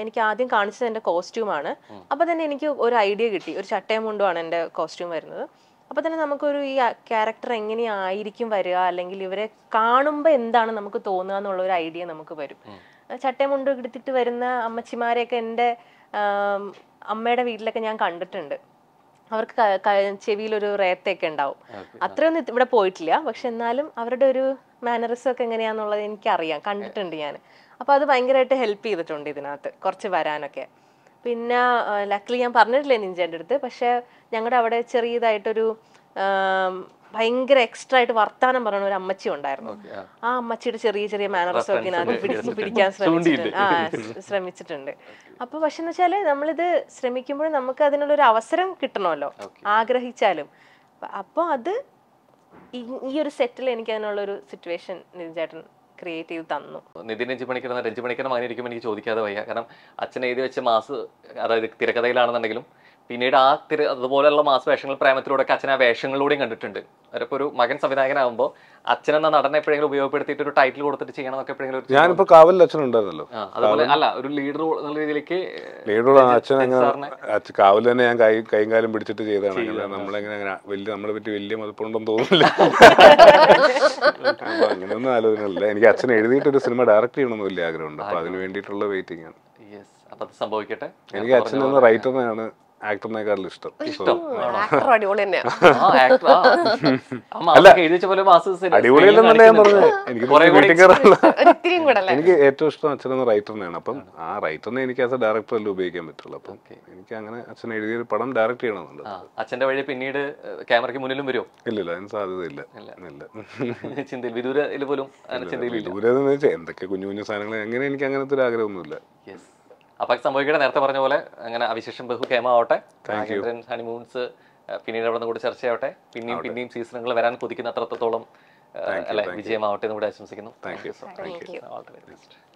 എനിക്ക് ആദ്യം കാണിച്ചത് എൻ്റെ കോസ്റ്റ്യൂമാണ് അപ്പോൾ തന്നെ എനിക്ക് ഒരു ഐഡിയ കിട്ടി ഒരു ചട്ടയും മുണ്ടുമാണ് എൻ്റെ കോസ്റ്റ്യൂം വരുന്നത് അപ്പോൾ തന്നെ നമുക്കൊരു ഈ ക്യാരക്ടർ എങ്ങനെയായിരിക്കും വരിക അല്ലെങ്കിൽ ഇവരെ കാണുമ്പോൾ എന്താണ് നമുക്ക് തോന്നുക എന്നുള്ള ഒരു ഐഡിയ നമുക്ക് വരും ചട്ടയും മുണ്ടും എടുത്തിട്ട് വരുന്ന അമ്മച്ചിമാരെയൊക്കെ എൻ്റെ അമ്മയുടെ വീട്ടിലൊക്കെ ഞാൻ കണ്ടിട്ടുണ്ട് അവർക്ക് ചെവിയിൽ ഒരു റേത്തൊക്കെ ഉണ്ടാവും അത്രയൊന്നും ഇവിടെ പോയിട്ടില്ല പക്ഷെ എന്നാലും അവരുടെ ഒരു മാനറിസം ഒക്കെ എങ്ങനെയാന്നുള്ളത് എനിക്കറിയാം കണ്ടിട്ടുണ്ട് ഞാൻ അപ്പൊ അത് ഭയങ്കരമായിട്ട് ഹെൽപ്പ് ചെയ്തിട്ടുണ്ട് ഇതിനകത്ത് കുറച്ച് വരാനൊക്കെ പിന്നെ ലക്കിലി ഞാൻ പറഞ്ഞിട്ടില്ല നിഞ്ചേൻ്റെ അടുത്ത് പക്ഷെ ഞങ്ങളുടെ അവിടെ ചെറിയതായിട്ടൊരു ഭയങ്കര എക്സ്ട്രാ ആയിട്ട് വർത്താനം പറയുന്ന ഒരു അമ്മച്ചി ഉണ്ടായിരുന്നു ആ അമ്മച്ചിയുടെ ചെറിയ ചെറിയ മാനറസ് ഒക്കെ ഞാൻ പിടിച്ച് പിടിക്കാൻ ശ്രമിച്ചിട്ടുണ്ട് ആ ശ്രമിച്ചിട്ടുണ്ട് അപ്പൊ പക്ഷെ എന്ന് വെച്ചാല് നമ്മളിത് ശ്രമിക്കുമ്പോൾ നമുക്ക് അതിനുള്ള ഒരു അവസരം കിട്ടണമല്ലോ ആഗ്രഹിച്ചാലും അപ്പോൾ അത് ഈ ഒരു സെറ്റിൽ എനിക്ക് അതിനുള്ള ഒരു സിറ്റുവേഷൻ നിതിൻ ക്രിയേറ്റ് ചെയ്ത് തന്നു നിതിൻ രഞ്ജി പണിക്കർ എന്ന രഞ്ജി പണിക്കർ മകനിരിക്കുമ്പോൾ എനിക്ക് ചോദിക്കാതെ വയ്യ കാരണം അച്ഛൻ എഴുതി വെച്ച മാസ് അതായത് തിരക്കഥയിലാണെന്നുണ്ടെങ്കിലും പിന്നീട് ആ തിരു അതുപോലെയുള്ള മാസ് വേഷങ്ങൾ പ്രേമത്തിലൂടെ ഒക്കെ അച്ഛൻ ആ വേഷങ്ങളിലൂടെയും കണ്ടിട്ടുണ്ട് അതിപ്പോ ഒരു മകൻ സംവിധായകനാകുമ്പോ അച്ഛൻ എന്ന നടനെ എപ്പോഴെങ്കിലും ഉപയോഗപ്പെടുത്തിയിട്ട് ഒരു ടൈറ്റിൽ കൊടുത്തിട്ട് ചെയ്യണം എന്നൊക്കെ എപ്പോഴെങ്കിലും ഞാനിപ്പോ കാവലിൽ അച്ഛൻ ഉണ്ടായിരുന്നല്ലോ അതുപോലെ അല്ല ഒരു ലീഡർ എന്നുള്ള രീതിയിലേക്ക് ലീഡർ അച്ഛൻ കാവൽ തന്നെ ഞാൻ കൈ കൈയും കാലും പിടിച്ചിട്ട് ചെയ്തതാണ് നമ്മളെങ്ങനെ വലിയ നമ്മളെ പറ്റി വലിയ മതിപ്പുണ്ടെന്ന് തോന്നുന്നില്ല അങ്ങനെയൊന്നും ആലോചനയില്ല എനിക്ക് അച്ഛൻ എഴുതിയിട്ട് ഒരു സിനിമ ഡയറക്റ്റ് ചെയ്യണമെന്ന് വലിയ ആഗ്രഹമുണ്ട് അപ്പൊ അതിന് വേണ്ടിയിട്ടുള്ള വെയിറ്റിംഗ് ആണ് യെസ് അത് സംഭവിക്കട്ടെ എനിക്ക് അച്ഛൻ റൈറ്റർ തന്നെയാണ് അടിപൊളിയല്ലെന്നല്ല ഞാൻ എനിക്ക് എനിക്ക് ഏറ്റവും ഇഷ്ടം അച്ഛനെന്ന് റൈറ്ററിനെയാണ് അപ്പം ആ റൈറ്ററിനെ എനിക്ക് ആസ് എ ഡയറക്ടർ അല്ല ഉപയോഗിക്കാൻ പറ്റുള്ളൂ അപ്പം എനിക്ക് അങ്ങനെ അച്ഛൻ ഒരു പടം ഡയറക്ട് ചെയ്യണമെന്നുണ്ട് അച്ഛന്റെ വഴി പിന്നീട് ക്യാമറയ്ക്ക് മുന്നിലും വരുമോ ഇല്ലില്ല അതിന് സാധ്യതയില്ല ഇല്ല വിദൂരയിൽ പോലും എന്തൊക്കെ കുഞ്ഞു കുഞ്ഞു സാധനങ്ങൾ എങ്ങനെ എനിക്ക് അങ്ങനത്തെ ഒരു ആഗ്രഹമൊന്നുമില്ല അപ്പൊ സംഭവിക്കട്ടെ നേരത്തെ പറഞ്ഞ പോലെ അങ്ങനെ അവിശേഷം ബഹു കേമാവട്ടെ ഹണിമൂൺസ് പിന്നീട് അവിടെ കൂടി ചർച്ച ആവട്ടെ പിന്നെയും പിന്നെയും സീസണുകൾ വരാൻ കൊതിക്കുന്ന അത്രത്തോളം അല്ലെ വിജയമാവട്ടെ എന്ന് കൂടി ആശംസിക്കുന്നു സോ ഓൾ ദി ബെസ്റ്റ്